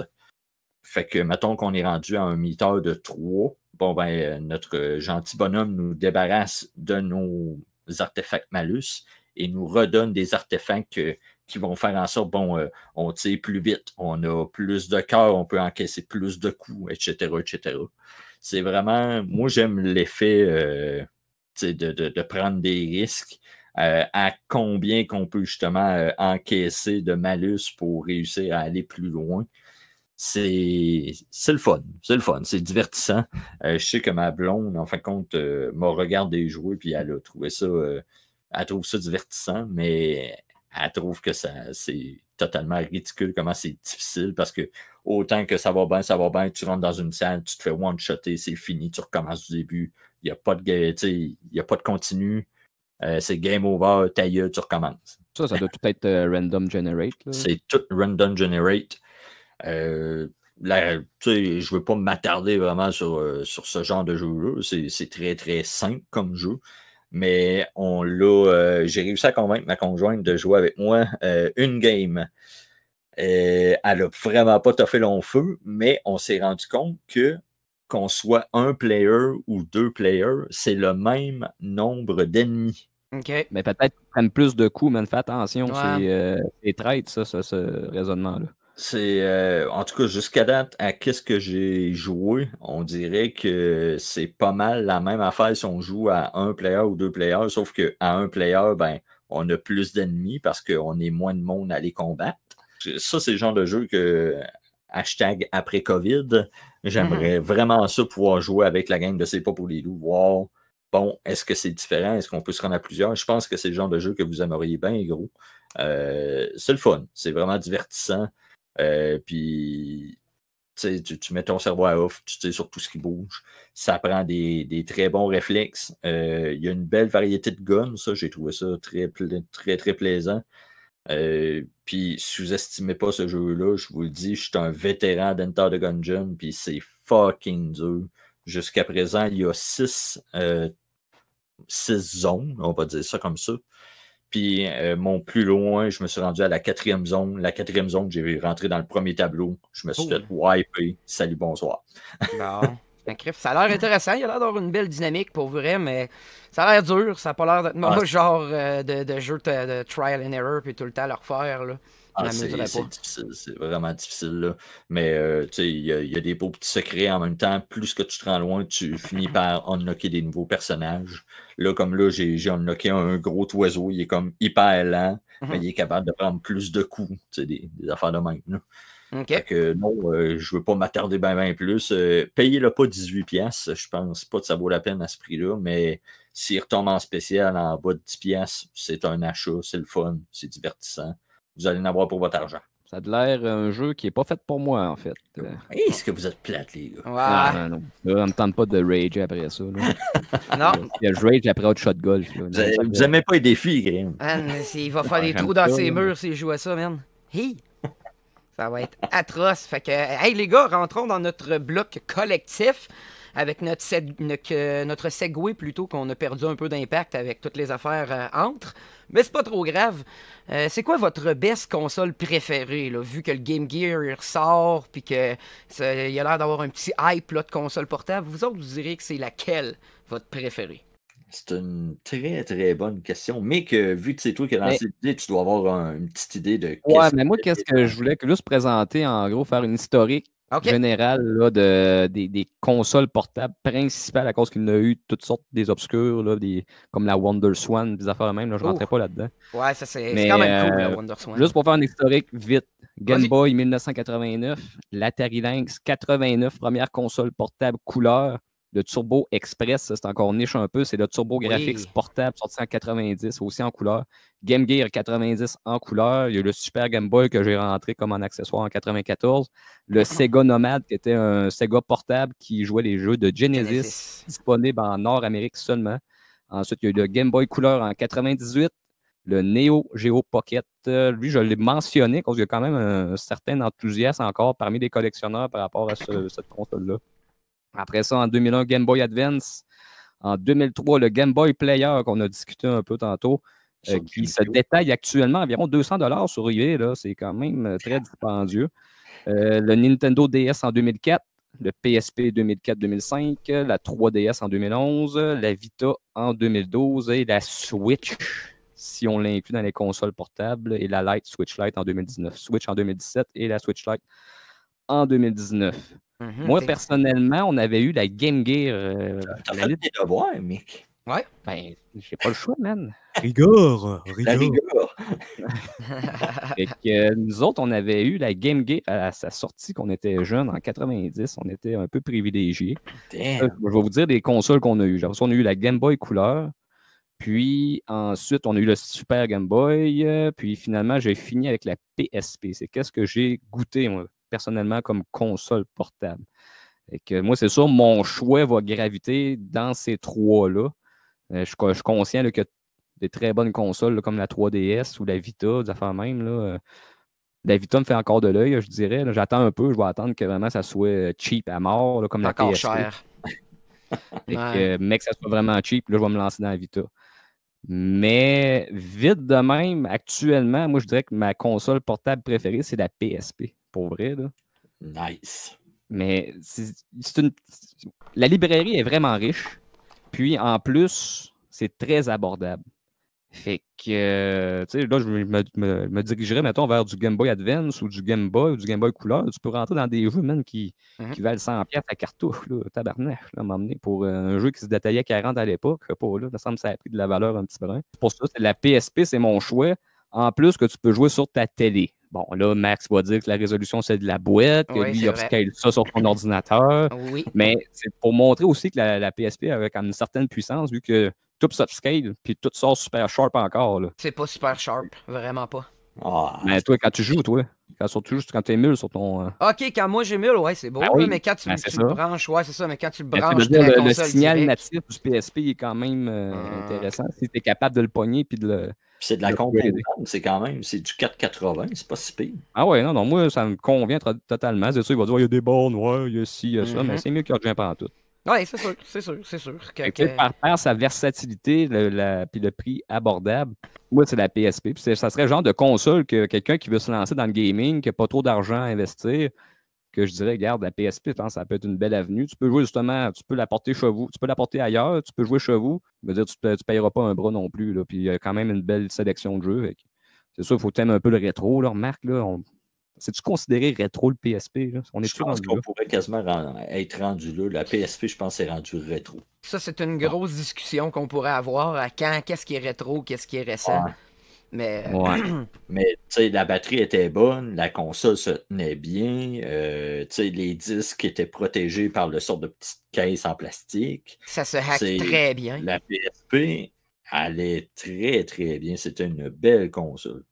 Fait que, mettons qu'on est rendu à un mytheur de 3, bon, ben, euh, notre gentil bonhomme nous débarrasse de nos artefacts malus et nous redonne des artefacts qui vont faire en sorte, bon, euh, on tire plus vite, on a plus de cœur, on peut encaisser plus de coups, etc., etc. C'est vraiment, moi j'aime l'effet euh, de, de, prendre des risques, euh, à combien qu'on peut justement encaisser de malus pour réussir à aller plus loin c'est le fun. C'est le fun. C'est divertissant. je sais que ma blonde, en fin de compte, euh, m'a regardé jouer, puis elle a trouvé ça. elle trouve ça divertissant, mais elle trouve que c'est totalement ridicule comment c'est difficile parce que autant que ça va bien, ça va bien, tu rentres dans une salle, tu te fais one-shotter, c'est fini, tu recommences du début. Il n'y a pas de il y a pas de continu. Euh, c'est game over, tailleux, tu recommences. Ça, ça doit tout être euh, random generate. C'est tout random generate. Euh, je ne veux pas m'attarder vraiment sur, sur ce genre de jeu-là. C'est très, très simple comme jeu mais on l'a. Euh, j'ai réussi à convaincre ma conjointe de jouer avec moi euh, une game. Euh, elle n'a vraiment pas toffé long feu, mais on s'est rendu compte que qu'on soit un player ou deux players, c'est le même nombre d'ennemis. OK. Mais peut-être qu'ils prennent plus de coups, mais fait attention, c'est traite, ça, ce raisonnement-là. C'est euh, en tout cas jusqu'à date à qu'est-ce que j'ai joué, on dirait que c'est pas mal la même affaire si on joue à un player ou deux players, sauf qu'à un player, ben, on a plus d'ennemis parce qu'on est moins de monde à les combattre. Ça, c'est le genre de jeu que hashtag après COVID, j'aimerais mm-hmm. vraiment ça pouvoir jouer avec la gang de C'est pas pour les loups, Bon, est-ce que c'est différent? Est-ce qu'on peut se rendre à plusieurs? Je pense que c'est le genre de jeu que vous aimeriez bien, gros. Euh, c'est le fun. C'est vraiment divertissant. Euh, puis tu, mets ton cerveau à off, tu sais sur tout ce qui bouge. Ça prend des, très bons réflexes. Euh, il y a une belle variété de guns, ça, j'ai trouvé ça très, très, très plaisant. Euh, puis sous-estimez pas ce jeu-là, je vous le dis, je suis un vétéran d'Enter the Gungeon, puis c'est fucking dur. Jusqu'à présent, il y a six, six zones, on va dire ça comme ça. Puis euh, mon plus loin, je me suis rendu à la quatrième zone. La quatrième zone, j'ai rentré dans le premier tableau. Je me suis fait wiper. Salut, bonsoir. non. Ça a l'air intéressant, il a l'air d'avoir une belle dynamique pour vrai, mais ça a l'air dur, ça n'a pas l'air d'être genre euh, de, jeu de, trial and error puis tout le temps à le refaire. Là. Ah, c'est vraiment difficile. Là. Mais euh, il y, a des beaux petits secrets en même temps. Plus que tu te rends loin, tu finis par unlocker des nouveaux personnages. Là, comme là, j'ai unlocké un, gros oiseau, il est comme hyper lent, mais mm-hmm. il est capable de prendre plus de coups, des, des affaires de même. non, euh, je ne veux pas m'attarder bien plus. Euh, Payez-le pas 18$, je pense pas que ça vaut la peine à ce prix-là, mais s'il retombe en spécial en bas de 10$, c'est un achat, c'est le fun, c'est divertissant vous allez en avoir pour votre argent. Ça a l'air un jeu qui n'est pas fait pour moi, en fait. Euh, est-ce que vous êtes plate, les gars? Ah, non, non, non. on ne tente pas de rage après ça. Là. non. Je rage après autre shot golf. Vous, n'aimez pas les défis, Grim. Ah, il va ah, faire des trous dans ses murs s'il joue à ça, man. Ça va être atroce. Fait que, hey les gars, rentrons dans notre bloc collectif avec notre, Segway plutôt qu'on a perdu un peu d'impact avec toutes les affaires euh, entre. Mais c'est pas trop grave. Euh, c'est quoi votre best console préférée, là, vu que le Game Gear sort ressort, puis que il a l'air d'avoir un petit hype là, de console portable? Vous autres, vous direz que c'est laquelle votre préférée? C'est une très très bonne question, mais que vu que c'est toi qui as lancé l'idée, tu dois avoir une petite idée de. Ouais, mais moi, qu'est-ce que je voulais que juste présenter, en gros, faire une historique général de, des, consoles portables principales à cause qu'il y a eu toutes sortes des obscurs, comme la Wonder Swan, des affaires même. Là, je ne rentrais pas là-dedans. Ouais, ça c'est quand même cool, la euh, Wonder Juste pour faire un historique vite. Game Boy 1989, l'Atari Lynx 89, première console portable couleur le Turbo Express, c'est encore niche un peu, c'est le Turbo Graphics portable sorti en 90, aussi en couleur. Game Gear 90 en couleur. Il y a le Super Game Boy que j'ai rentré comme en accessoire en 94. Le Sega Nomad, qui était un Sega portable qui jouait les jeux de Genesis, disponible en Nord-Amérique seulement. Ensuite, il y a eu le Game Boy Couleur en 98. Le Neo Geo Pocket, euh, lui, je l'ai mentionné parce qu'il y a quand même un certain enthousiasme encore parmi les collectionneurs par rapport à ce, cette console-là. Après ça, en 2001, Game Boy Advance. En 2003, le Game Boy Player qu'on a discuté un peu tantôt, euh, qui se détaille actuellement environ 200 sur eBay. C'est quand même euh, très dispendieux. Euh, le Nintendo DS en 2004, le PSP 2004-2005, la 3DS en 2011, la Vita en 2012 et la Switch, si on l'inclut dans les consoles portables, et la Lite, Switch Lite en 2019, Switch en 2017 et la Switch Lite en 2019. Mhm, moi, personnellement, on avait eu la Game Gear. Euh, T'as fait devoirs, Mick. Ouais. Ben, j'ai pas le choix, man. Rigor! rigor. Euh, nous autres, on avait eu la Game Gear à sa sortie quand on était jeune en 90. On était un peu privilégiés. Euh, je vais vous dire des consoles qu'on a eues. On a eu la Game Boy couleur. Puis ensuite, on a eu le Super Game Boy. Euh, puis finalement, j'ai fini avec la PSP. C'est qu'est-ce que j'ai goûté, moi, personnellement comme console portable. Et que moi, c'est sûr, mon choix va graviter dans ces trois-là. Euh, je, je, suis conscient que des très bonnes consoles comme la 3DS ou la Vita, des affaires même. Euh, la Vita me fait encore de l'œil, je dirais. J'attends un peu, je vais attendre que vraiment ça soit euh, cheap à mort, comme la PSP. mais que ça soit vraiment cheap, là, je vais me lancer dans la Vita. Mais vite de même, actuellement, moi je dirais que ma console portable préférée, c'est la PSP pour vrai. Là. Nice. Mais c'est une... la librairie est vraiment riche. Puis en plus, c'est très abordable. Fait que, tu sais, là, je me, dirigerais, mettons, vers du Game Boy Advance ou du Game Boy ou du Game Boy Couleur. Tu peux rentrer dans des jeux, même, mhm. qui, valent 100 pièces à cartouche, là, tabarnak, là, m'emmener pour euh, un jeu qui se détaillait à 40 à l'époque. Pour là, il me semble ça a pris de la valeur un petit peu. Pour ça, la PSP, c'est mon choix. En plus, que tu peux jouer sur ta télé. Bon, là, Max va dire que la résolution, c'est de la boîte, que lui, il upscale ça sur son ordinateur. Oui. Mais c'est pour montrer aussi que la, PSP avait quand même une certaine puissance, vu que tout s'upscale, puis tout sort super sharp encore. C'est pas super sharp, vraiment pas. Ah, mais toi, quand tu joues, toi, quand tu joues, quand tu émules sur ton. Euh, ok, quand moi j'émule, ouais, c'est bon ben mais quand tu, le ben, branches, ouais, c'est ça, mais quand tu le ben, branches. le, le, signal natif du PSP est quand même euh, mmh. intéressant si tu es capable de le pogner puis de le. c'est de la compte, c'est quand même, c'est du 480, c'est pas si pire. Ah ouais, non, non, moi ça me convient totalement. C'est sûr, il va dire, il y a des bornes, ouais, il y a ci, il y a ça, mais mmh c'est mieux qu'il n'y a rien tout. Oui, c'est sûr, c'est sûr, c'est sûr. Par, sa versatilité, la, puis le prix abordable, moi, c'est la PSP. Puis ça serait le genre de console que quelqu'un qui veut se lancer dans le gaming, qui n'a pas trop d'argent à investir, que je dirais, regarde, la PSP, ça peut être une belle avenue. Tu peux jouer justement, tu peux la porter chez vous, tu peux la porter ailleurs, tu peux jouer chez vous. Je veux dire, tu ne payeras pas un bras non plus. Là, puis il y a quand même une belle sélection de jeux. C'est sûr, il faut que tu aimes un peu le rétro, leur marque. Là, on c'est-tu considéré rétro le PSP? On est je pense qu'on pourrait quasiment être rendu là. La PSP, je pense, est rendue rétro. Ça, c'est une ah. grosse discussion qu'on pourrait avoir à quand, qu'est-ce qui est rétro, qu'est-ce qui est récent. Mais, euh, Mais, la batterie était bonne, la console se tenait bien, euh, les disques étaient protégés par le sort de petite caisse en plastique. Ça se hack très bien. La PSP allait très, très bien. C'était une belle console.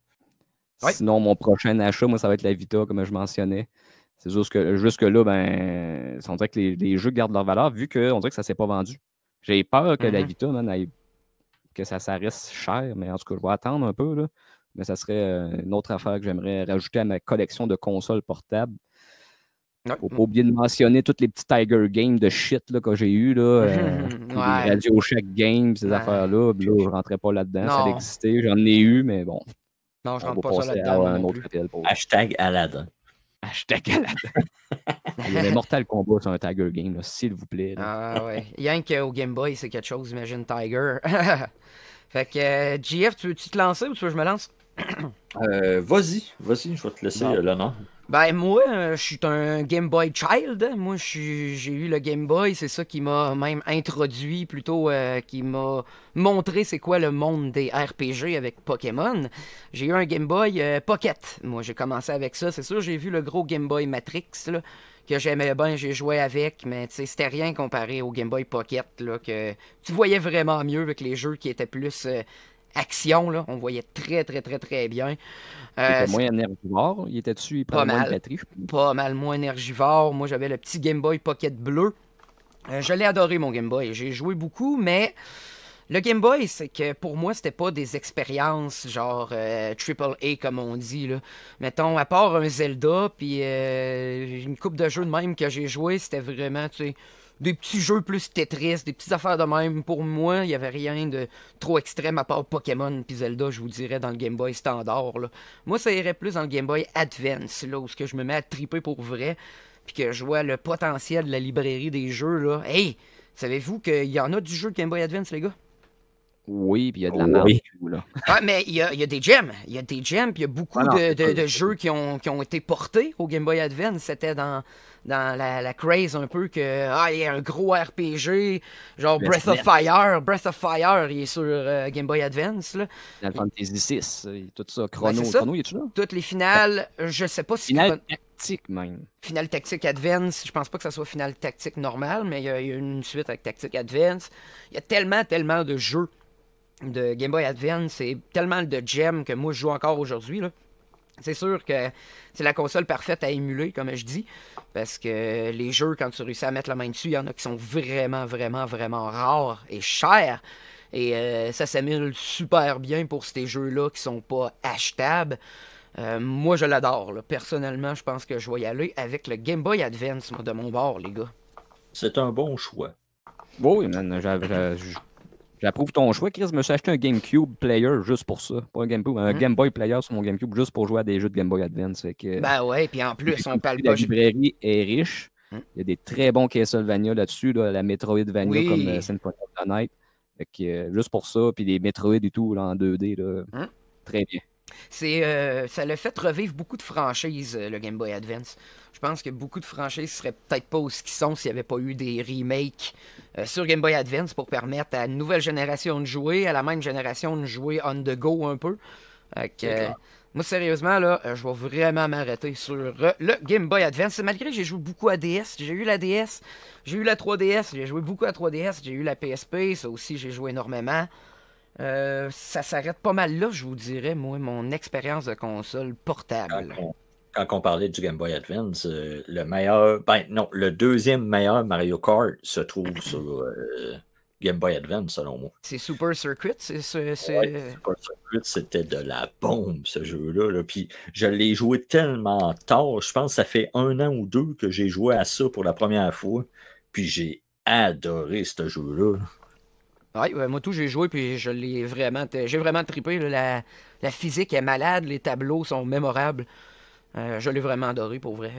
Sinon, mon prochain achat, moi, ça va être la Vita, comme je mentionnais. C'est juste que jusque-là, ben, on dirait que les, jeux gardent leur valeur vu qu'on dirait que ça ne s'est pas vendu. J'ai peur que la mm-hmm. Vita, man, que ça, reste cher, mais en tout cas, je vais attendre un peu. Là. Mais ça serait euh, une autre affaire que j'aimerais rajouter à ma collection de consoles portables. Ouais. Faut pas oublier de mentionner toutes les petits Tiger Games de shit là, que j'ai eu là, euh, Radio Shack Games, ces affaires-là. Là, je rentrais pas là-dedans, ça existait, j'en ai eu, mais bon. Non, je rentre pas ça là-dedans. Hashtag Aladdin. Hashtag Aladdin. Il y Mortal Kombat sur un Tiger Game, s'il vous plaît. Ah ouais. Yank euh, au Game Boy, c'est quelque chose, imagine Tiger. fait que, GF, euh, tu veux-tu te lancer ou tu veux que je me lance? Euh, vas-y, vas-y, je vais te laisser euh, l'honneur. Ben, moi, euh, je suis un Game Boy Child. Moi, j'ai eu le Game Boy. C'est ça qui m'a même introduit, plutôt euh, qui m'a montré c'est quoi le monde des RPG avec Pokémon. J'ai eu un Game Boy euh, Pocket. Moi, j'ai commencé avec ça. C'est sûr, j'ai vu le gros Game Boy Matrix, là, que j'aimais bien, j'ai joué avec. Mais tu sais, c'était rien comparé au Game Boy Pocket, là, que tu voyais vraiment mieux avec les jeux qui étaient plus action, là, on voyait très, très, très, très bien. il était euh, moins énergivore. Il était dessus, il prenait moins batterie. Pas mal moins énergivore. Moi, j'avais le petit Game Boy Pocket bleu. Euh, je l'ai adoré, mon Game Boy. J'ai joué beaucoup, mais... Le Game Boy, c'est que pour moi, c'était pas des expériences genre AAA euh, triple A comme on dit. Là. Mettons, à part un Zelda, puis une coupe de jeux de même que j'ai joué, c'était vraiment, tu sais, des petits jeux plus Tetris, des petites affaires de même. Pour moi, il n'y avait rien de trop extrême à part Pokémon et Zelda, je vous dirais, dans le Game Boy standard. Là. Moi, ça irait plus dans le Game Boy Advance, là, où ce que je me mets à triper pour vrai, puis que je vois le potentiel de la librairie des jeux. Là. Hey, savez-vous qu'il y en a du jeu Game Boy Advance, les gars? Oui, puis il y a de la merde. Oui. Ah, mais il y, a, des gems. Il y a des gems, puis il y a beaucoup ah de, jeux qui ont, été portés au Game Boy Advance. C'était dans, dans la, craze un peu que, ah, il y a un gros RPG, genre Breath of Fire. Breath of Fire, il est sur euh, Game Boy Advance. Là. Final Fantasy VI, tout ça, ben, Chrono. Chrono, il est tout là? Toutes les finales, je sais pas si... Final Tactique Advance, je pense pas que ça soit Final Tactique normal, mais il y, a une suite avec Tactique Advance. Il y a tellement, tellement de jeux de Game Boy Advance et tellement de gems que moi je joue encore aujourd'hui. C'est sûr que c'est la console parfaite à émuler, comme je dis, parce que les jeux, quand tu réussis à mettre la main dessus, il y en a qui sont vraiment, vraiment, vraiment rares et chers. Et euh, ça s'émule super bien pour ces jeux-là qui sont pas achetables. Euh, moi, je l'adore. Personnellement, je pense que je vais y aller avec le Game Boy Advance de mon bord, les gars. C'est un bon choix. Oui, j'approuve ton choix, Chris. Je me suis acheté un GameCube player juste pour ça. Pas un Game Boy, un hein? Game Boy player sur mon GameCube juste pour jouer à des jeux de Game Boy Advance. Que... Euh, ben ouais, puis en plus, on parle pas. La librairie est riche. Hein? Il y a des très bons Castlevania là-dessus, la Metroidvania comme saint euh, Symphony Night. juste pour ça, puis les Metroid et tout en 2D. Hein? Très bien c'est euh, ça l'a fait revivre beaucoup de franchises, euh, le Game Boy Advance. Je pense que beaucoup de franchises seraient peut-être pas où ce qu'ils sont s'il n'y avait pas eu des remakes euh, sur Game Boy Advance pour permettre à une nouvelle génération de jouer, à la même génération de jouer on the go un peu. moi, sérieusement, là, je vais vraiment m'arrêter sur le Game Boy Advance. Malgré que j'ai joué beaucoup à DS, j'ai eu la DS, j'ai eu la 3DS, j'ai joué beaucoup à 3DS, j'ai eu la PSP, ça aussi, j'ai joué énormément. Euh, ça s'arrête pas mal là, je vous dirais, moi, mon expérience de console portable. Quand on, parlait du Game Boy Advance, euh, le meilleur, ben non, le deuxième meilleur Mario Kart se trouve sur euh, Game Boy Advance, selon moi. C'est Super Circuit, c'est Super Circuit, c'était de la bombe, ce jeu-là. Puis je l'ai joué tellement tard, je pense ça fait un an ou deux que j'ai joué à ça pour la première fois. Puis j'ai adoré ce jeu-là. Oui, moi tout, j'ai joué, puis je l'ai vraiment, j'ai vraiment trippé. la, physique est malade, les tableaux sont mémorables. Euh, je l'ai vraiment adoré pour vrai.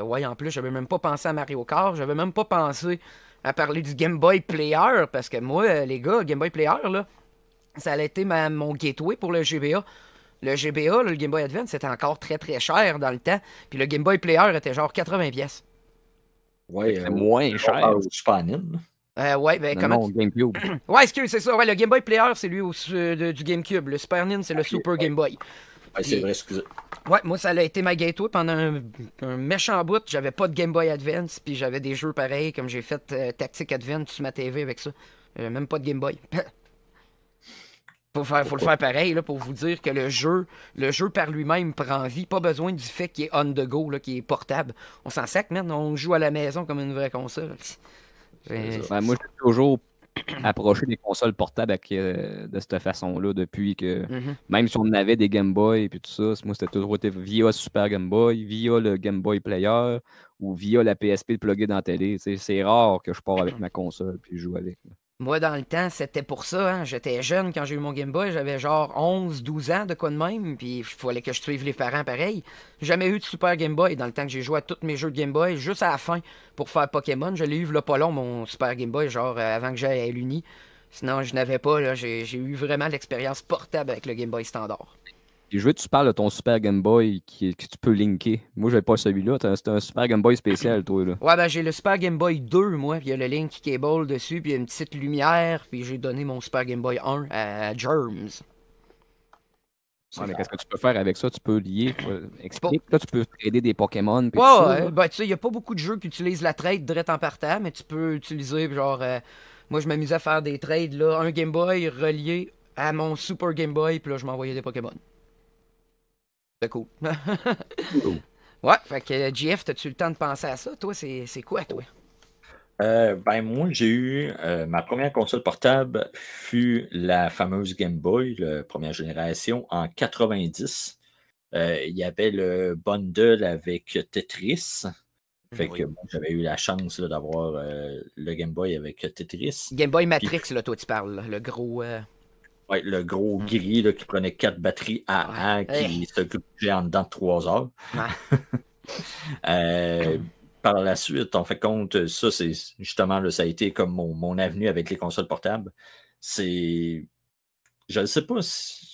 ouais, en plus, j'avais même pas pensé à Mario Kart, j'avais même pas pensé à parler du Game Boy Player, parce que moi, euh, les gars, Game Boy Player, là, ça a été mon gateway pour le GBA. Le GBA, le Game Boy Advance, c'était encore très très cher dans le temps. Puis le Game Boy Player était genre 80 pièces. Ouais, euh, moins cher. Super euh, ouais, ben, comment. ouais, excuse, c'est ça. le Game Boy Player, c'est lui aussi, du GameCube. Le Super Nintendo, e c'est le Super Game Boy. Ouais, c'est vrai, excusez. Ouais, moi, ça a été ma gateway pendant un, méchant bout. J'avais pas de Game Boy Advance, puis j'avais des jeux pareils, comme j'ai fait Tactique euh, Tactic Advance sur ma TV avec ça. Euh, même pas de Game Boy. faut, le faire pareil, là, pour vous dire que le jeu, le jeu par lui-même prend vie. Pas besoin du fait qu'il est on the go, là, qu'il est portable. On s'en sac, man. On joue à la maison comme une vraie console moi, j'ai toujours approché des consoles portables euh, de cette façon-là depuis que, mhm. même si on avait des Game Boy et tout ça, moi, c'était toujours via Super Game Boy, via le Game Boy Player ou via la PSP de dans la télé. C'est rare que je pars avec ma console puis je joue avec. Moi, dans le temps, c'était pour ça. Hein. J'étais jeune quand j'ai eu mon Game Boy. J'avais genre 11, 12 ans, de quoi de même. Puis il fallait que je suive les parents pareil. Jamais eu de Super Game Boy dans le temps que j'ai joué à tous mes jeux de Game Boy. Juste à la fin pour faire Pokémon. Je l'ai eu là pas long, mon Super Game Boy, genre euh, avant que j'aille à l'Uni. Sinon, je n'avais pas. J'ai eu vraiment l'expérience portable avec le Game Boy Standard. Je veux que tu parles de ton Super Game Boy qui, que tu peux linker. Moi, je j'avais pas celui-là. C'est un Super Game Boy spécial, toi. Là. Ouais, ben j'ai le Super Game Boy 2, moi. Puis il y a le Link Cable dessus. Puis il y a une petite lumière. Puis j'ai donné mon Super Game Boy 1 à Germs. mais qu'est-ce que tu peux faire avec ça? Tu peux lier, expliquer, là, tu peux trader des Pokémon. ouais, tout ben, tu sais, il n'y a pas beaucoup de jeux qui utilisent la trade direct en partant, mais tu peux utiliser, genre, euh, moi, je m'amusais à faire des trades, là, un Game Boy relié à mon Super Game Boy, puis là, je m'envoyais des Pokémon de cool. Ouais, fait que JF, as-tu le temps de penser à ça? Toi, c'est quoi, toi? Euh, ben moi, j'ai eu euh, ma première console portable fut la fameuse Game Boy, la première génération, en 90. Euh, il y avait le bundle avec Tetris. Fait que moi, j'avais eu la chance d'avoir le Game Boy avec Tetris. Game Boy Matrix, là, toi, tu parles, le gros le gros mm. gris qui prenait quatre batteries à un, qui s'occupait en dedans de trois heures. Euh, par la suite, on fait compte, ça, c'est justement, ça a été comme mon, mon avenue avec les consoles portables. C'est. Je ne sais pas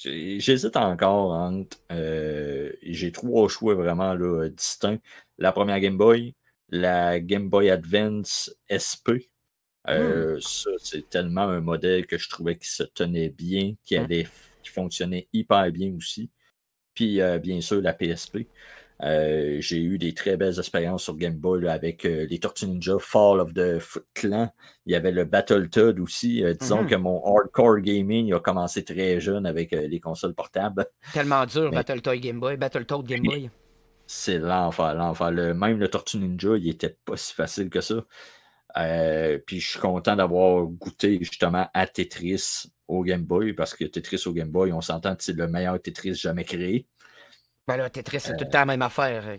J'hésite encore euh, J'ai trois choix vraiment là, distincts. La première Game Boy, la Game Boy Advance SP, Hmm. Euh, ça, c'est tellement un modèle que je trouvais qui se tenait bien, qui, hmm. allait, qui fonctionnait hyper bien aussi. Puis, euh, bien sûr, la PSP. Euh, j'ai eu des très belles expériences sur Game Boy avec les Tortues Ninja, Fall of the Clan. Il y avait le Battletoad aussi. disons hmm. que mon hardcore gaming a commencé très jeune avec les consoles portables. Tellement dur, Mais... Battletoad Game Boy, Battletoad Game Boy. C'est l'enfer, l'enfer. Le, même le Tortue Ninja, il était pas si facile que ça. Euh, puis je suis content d'avoir goûté justement à Tetris au Game Boy, parce que Tetris au Game Boy, on s'entend que c'est le meilleur Tetris jamais créé. Ben là, Tetris, c'est euh. tout le temps la même affaire.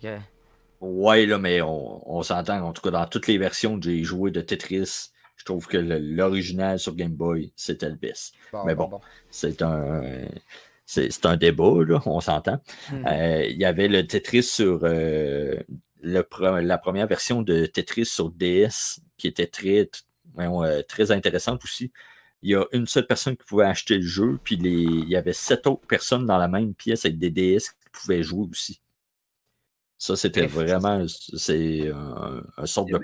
Ouais, là, mais on, s'entend, en tout cas, dans toutes les versions que j'ai jouées de Tetris, je trouve que l'original sur Game Boy, c'était le best. mais bon, c'est un. C'est un débat, on s'entend. Hmm. Euh, il y avait le Tetris sur le, la première version de Tetris sur DS qui était très, euh, très intéressante aussi. Il y a une seule personne qui pouvait acheter le jeu, puis il y avait sept autres personnes dans la même pièce avec des DS qui pouvaient jouer aussi. Ça, c'était vraiment c'est un, sorte de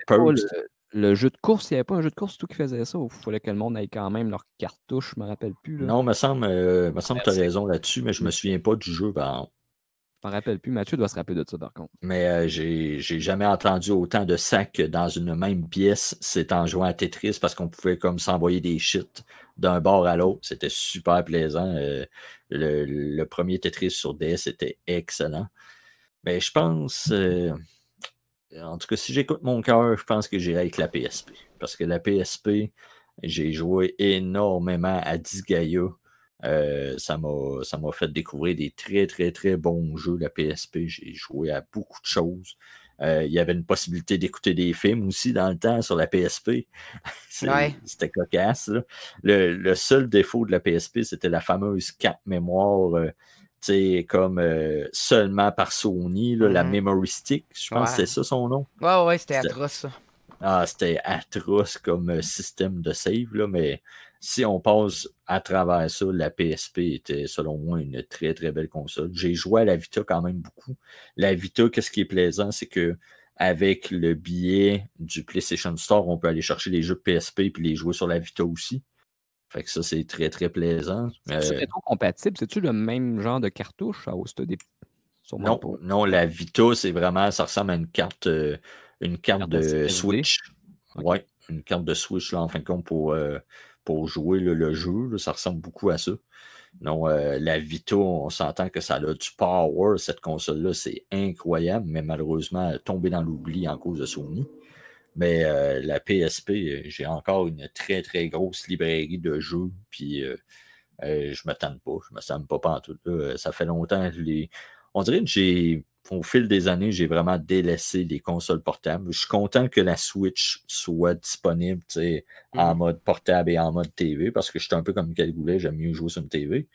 Le, jeu de course, il n'y avait pas un jeu de course tout qui faisait ça. Il fallait que le monde ait quand même leur cartouche, je ne me rappelle plus. Non, me semble, euh, me semble que tu as raison là-dessus, mais je ne me souviens pas du jeu. Ben, je me rappelle plus. Mathieu doit se rappeler de ça, par contre. Mais euh, j'ai jamais entendu autant de sacs dans une même pièce. C'est en jouant à Tetris parce qu'on pouvait comme s'envoyer des shits d'un bord à l'autre. C'était super plaisant. Euh, le, premier Tetris sur DS était excellent. Mais je pense. Euh, en tout cas, si j'écoute mon cœur, je pense que j'irai avec la PSP. Parce que la PSP, j'ai joué énormément à 10 Gaïa. Euh, ça m'a fait découvrir des très, très, très bons jeux, la PSP. J'ai joué à beaucoup de choses. Euh, il y avait une possibilité d'écouter des films aussi dans le temps sur la PSP. C'était cocasse. Le, seul défaut de la PSP, c'était la fameuse carte mémoire, euh, comme seulement par Sony, la mm-hmm. Memory Stick, je pense que c'était ça son nom. Ouais, ouais, c'était atroce Ah, c'était atroce comme système de save, mais si on passe à travers ça, la PSP était selon moi une très très belle console. J'ai joué à la Vita quand même beaucoup. La Vita, qu'est-ce qui est plaisant, c'est que avec le billet du PlayStation Store, on peut aller chercher les jeux PSP et les jouer sur la Vita aussi. Fait que ça, c'est très très plaisant. C'est euh, compatible. C'est-tu le même genre de cartouche à ah, des... Non, la Vita, c'est vraiment, ça ressemble à une carte, euh, une carte, de Switch. Oui, une carte de Switch, là, en fin de compte, pour. Euh, pour jouer le jeu. ça ressemble beaucoup à ça. Non, euh, la Vita, on s'entend que ça a du power, cette console-là, c'est incroyable, mais malheureusement, tombée dans l'oubli en cause de Sony. Mais euh, la PSP, j'ai encore une très, très grosse librairie de jeux, puis euh, je ne m'attends pas, je ne me pas en tout. ça fait longtemps que je On dirait que j'ai au fil des années, j'ai vraiment délaissé les consoles portables. Je suis content que la Switch soit disponible en mm. mode portable et en mode TV parce que je suis un peu comme Calgoulet, j'aime mieux jouer sur une TV.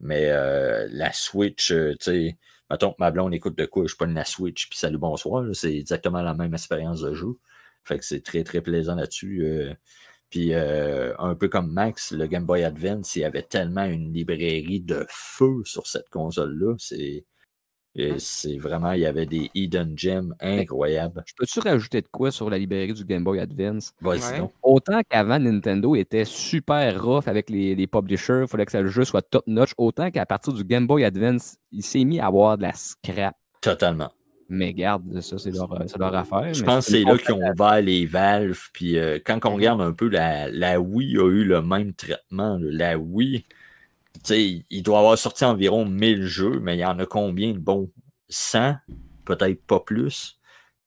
Mais euh, la Switch, euh, tu sais, mettons que ma blonde écoute de quoi, je prends la Switch, puis salut, bonsoir. C'est exactement la même expérience de jeu. Fait que c'est très, très plaisant là-dessus. Euh, puis un peu comme Max, le Game Boy Advance, il y avait tellement une librairie de feu sur cette console-là. C'est c'est vraiment, il y avait des hidden gems ben, incroyables. Je peux-tu rajouter de quoi sur la librairie du Game Boy Advance? Autant qu'avant, Nintendo était super rough avec les, les publishers, il fallait que le jeu soit top-notch, autant qu'à partir du Game Boy Advance, il s'est mis à avoir de la scrap. Totalement. Mais garde, ça, c'est leur, euh, affaire. Je pense que c'est là qu'ils ont ouvert les valves. Puis euh, quand on regarde un peu, la, Wii a eu le même traitement. La Wii, il doit avoir sorti environ 1000 jeux, mais il y en a combien? de Bon, 100, peut-être pas plus.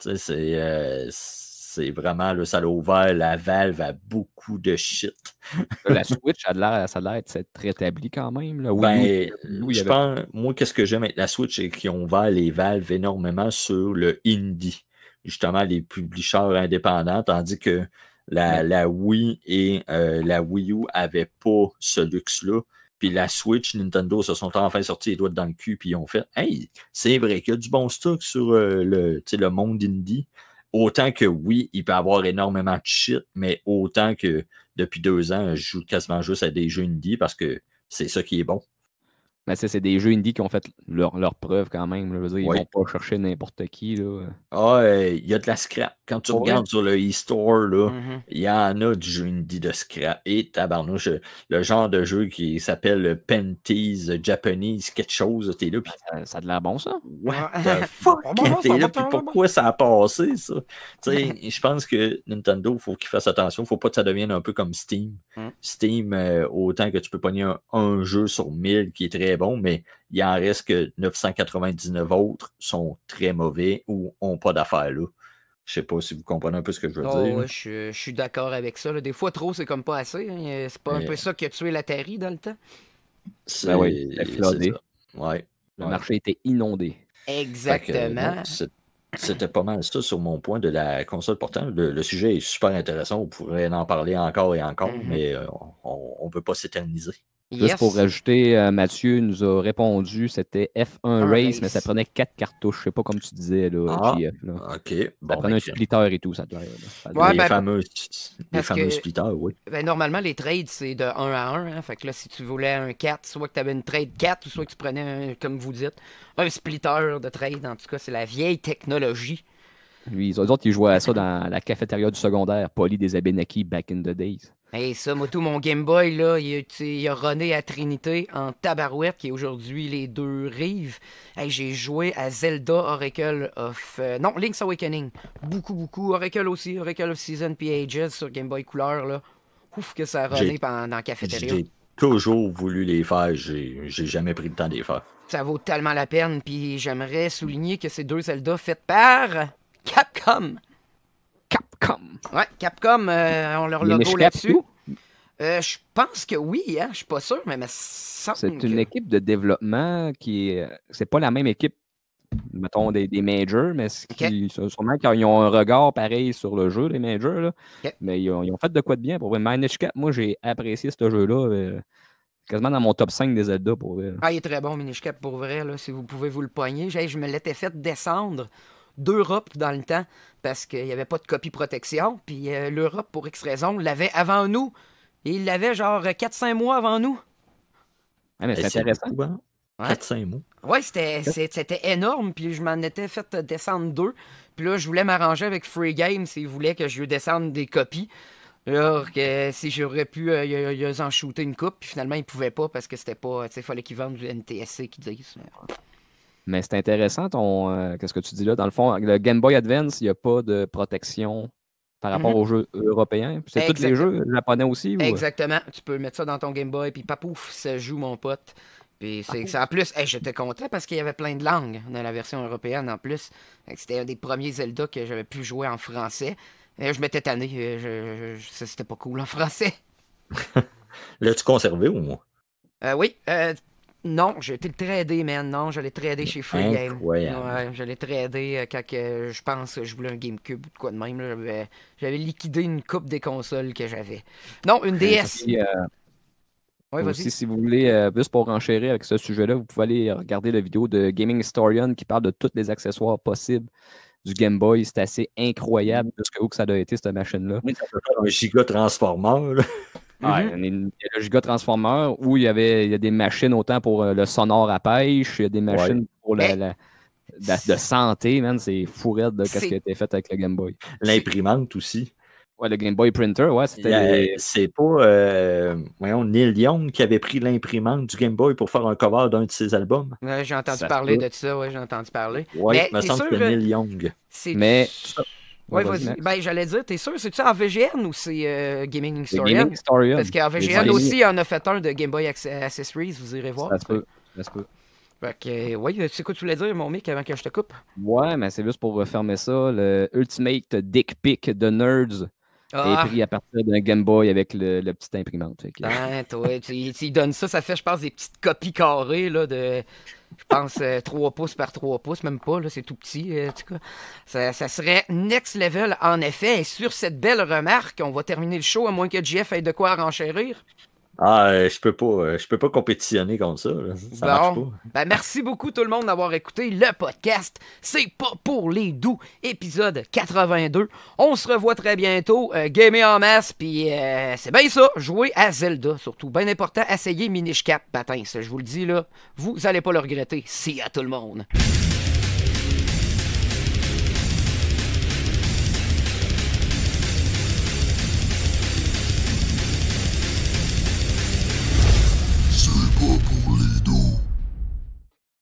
Euh, c'est, vraiment, le ça a ouvert la valve à beaucoup de shit. la Switch, ça a l'air s'être rétablie quand même. Ben, moi, qu'est-ce que j'aime avec la Switch, c'est qu'ils ont ouvert les valves énormément sur le indie. Justement, les publishers indépendants, tandis que la, Wii et euh, la Wii U n'avaient pas ce luxe-là puis la Switch, Nintendo se sont enfin sortis les doigts dans le cul, puis ils ont fait Hey, c'est vrai qu'il y a du bon stock sur euh, tu le, le monde indie. Autant que oui, il peut avoir énormément de shit, mais autant que depuis deux ans, je joue quasiment juste à des jeux indie parce que c'est ça qui est bon. Mais c'est des jeux indie qui ont fait leur, preuve quand même. Je veux ils vont pas chercher n'importe qui. Là. Ah, euh, il y a de la scrap. Quand tu regardes sur le e-store, mm-hmm. il y en a du jeu indie de scrap. Et tabarnouche, le genre de jeu qui s'appelle Penties euh, Japanese, quelque chose. T'es là, ben, ça, a de la bon, ça. What ah, fuck? T'es là, pourquoi ça a passé, ça? je pense que Nintendo, faut qu'il fasse attention. Faut pas que ça devienne un peu comme Steam. Mm. Steam, euh, autant que tu peux pogner un, un jeu sur 1000 qui est très mais il y en reste que 999 autres sont très mauvais ou n'ont pas d'affaires là. Je sais pas si vous comprenez un peu ce que je veux oh, dire. je, suis d'accord avec ça. Des fois, trop, c'est comme pas assez. Ce hein. C'est pas un peu ça qui a tué la Terry dans le temps? C'est ben Le marché était inondé. Exactement. C'était pas mal ça sur mon point de la console Pourtant, Le, sujet est super intéressant. On pourrait en parler encore et encore, mm-hmm. mais euh, on ne peut pas s'éterniser. Juste pour rajouter, euh, Mathieu nous a répondu, c'était F1 ah, race, mais ça prenait quatre cartouches. Je sais pas, comme tu disais, là, GF, ah, OK. Bon, ça prenait un ben, splitter et tout, ça doit ouais, les, fameux, les fameux splitters, oui. Ben, normalement, les trades, c'est de 1 à 1. Hein. fait que là, si tu voulais un 4, soit que tu avais une trade 4, soit que tu prenais, comme vous dites, un splitter de trade. En tout cas, c'est la vieille technologie. Lui, ont autres, ils jouaient à ça dans la cafétéria du secondaire, Poly des Abenaki back in the days. Et ça, mon Game Boy, là, il, y a runné à Trinité en tabarouette, qui est aujourd'hui les deux rives. Et j'ai joué à Zelda Oracle of... Euh, non, Link's Awakening. Beaucoup, beaucoup. Oracle aussi, Oracle of Season, Pages sur Game Boy Couleur, là. Ouf que ça a runné pendant la cafétéria. J'ai toujours voulu les faire, j'ai jamais pris le temps de les faire. Ça vaut tellement la peine, puis j'aimerais souligner que ces deux Zelda faites par Capcom. Capcom. Ouais, Capcom euh, on leur logo là-dessus. Euh, je pense que oui, hein? je suis pas sûr, mais mais C'est une équipe de développement qui est. Euh, c'est pas la même équipe, mettons, des, majors, mais qui, sûrement qu'ils ont un regard pareil sur le jeu, les majors. Mais ils ont, fait de quoi de bien pour Cap, moi j'ai apprécié ce jeu-là. quasiment dans mon top 5 des Zelda pour Ah, il est très bon, Minish Cap, pour vrai, si vous pouvez vous le poigner. Je me l'étais fait descendre d'Europe dans le temps parce qu'il n'y avait pas de copie protection. Puis euh, l'Europe, pour X raison, l'avait avant nous. Et il l'avait genre 4-5 mois avant nous. Ah, mais c'est intéressant. Hein? 4-5 mois. Ouais, c'était, énorme. Puis je m'en étais fait descendre deux. Puis là, je voulais m'arranger avec Free Game s'ils voulaient que je descende des copies. Alors que si j'aurais pu euh, en shooter une coupe, puis finalement ils pouvaient pas parce que c'était pas. Il fallait qu'ils vendent du NTSC qu'ils disent. Mais c'est intéressant ton, euh, qu'est-ce que tu dis là. Dans le fond, le Game Boy Advance, il n'y a pas de protection par rapport mhm. aux jeux européens. C'est tous les jeux japonais aussi. Euh? Exactement. Tu peux mettre ça dans ton Game Boy, puis papouf, ça joue mon pote. Puis c'est en plus, j'étais content parce qu'il y avait plein de langues dans la version européenne en plus. C'était un des premiers Zelda que j'avais pu jouer en français. Et je m'étais tanné. Euh, je, c'était pas cool en français. L'as-tu conservé ou moi? oui, euh, non, j'ai été le trader, man. Non, j'allais chez Free Game. Ouais, je l'ai euh, quand je pense que je voulais un GameCube ou quoi de même. J'avais liquidé une coupe des consoles que j'avais. Non, une DS. Euh, si vous voulez, juste euh, pour enchérir avec ce sujet-là, vous pouvez aller regarder la vidéo de Gaming Historian qui parle de tous les accessoires possibles du Game Boy. C'est assez incroyable de ce que, ça doit être, cette machine-là. Oui, ça un giga transformeur il y a le Giga Transformer où il y avait il a des machines autant pour euh, le sonore à pêche, il y a des machines pour la, de santé, man, c'est fourette de ce qui a été fait avec le Game Boy. L'imprimante aussi. Ouais, le Game Boy Printer, ouais, c'était. C'est pas euh, Neil Young qui avait pris l'imprimante du Game Boy pour faire un cover d'un de ses albums. j'ai entendu, parler de ça, ouais, j'ai entendu parler. Oui, il me semble que Neil Young. Mais. Oui, vas-y. Ben, j'allais dire, t'es sûr, c'est-tu en VGN ou c'est euh, Gaming Historian? Gaming Historian? Parce qu'en VGN aussi, il en a fait un de Game Boy Accessories, vous irez voir. Ça se peut, ça se peut. Fait euh, oui, c'est quoi tu voulais dire, mon mec, avant que je te coupe? Ouais, mais c'est juste pour refermer ça. Le Ultimate Dick Pick de Nerds ah. est pris à partir d'un Game Boy avec le, petit imprimante. Ah, toi, tu, tu donnes ça, ça fait, je pense, des petites copies carrées là, de, je pense, 3 euh, pouces par 3 pouces, même pas, là, c'est tout petit. Euh, en tout cas. Ça, ça, serait next level, en effet. Et sur cette belle remarque, on va terminer le show, à moins que Jeff ait de quoi renchérir. Ah, euh, je peux pas, euh, je peux pas compétitionner comme ça. Ça marche pas. Ben, merci beaucoup tout le monde d'avoir écouté le podcast. C'est pas pour les doux, épisode 82. On se revoit très bientôt. Euh, gamer en masse, puis c'est bien ça. Jouer à Zelda, surtout. Bien important, essayez Minish Cap, patin. Je vous le dis là, vous allez pas le regretter. C'est à tout le monde.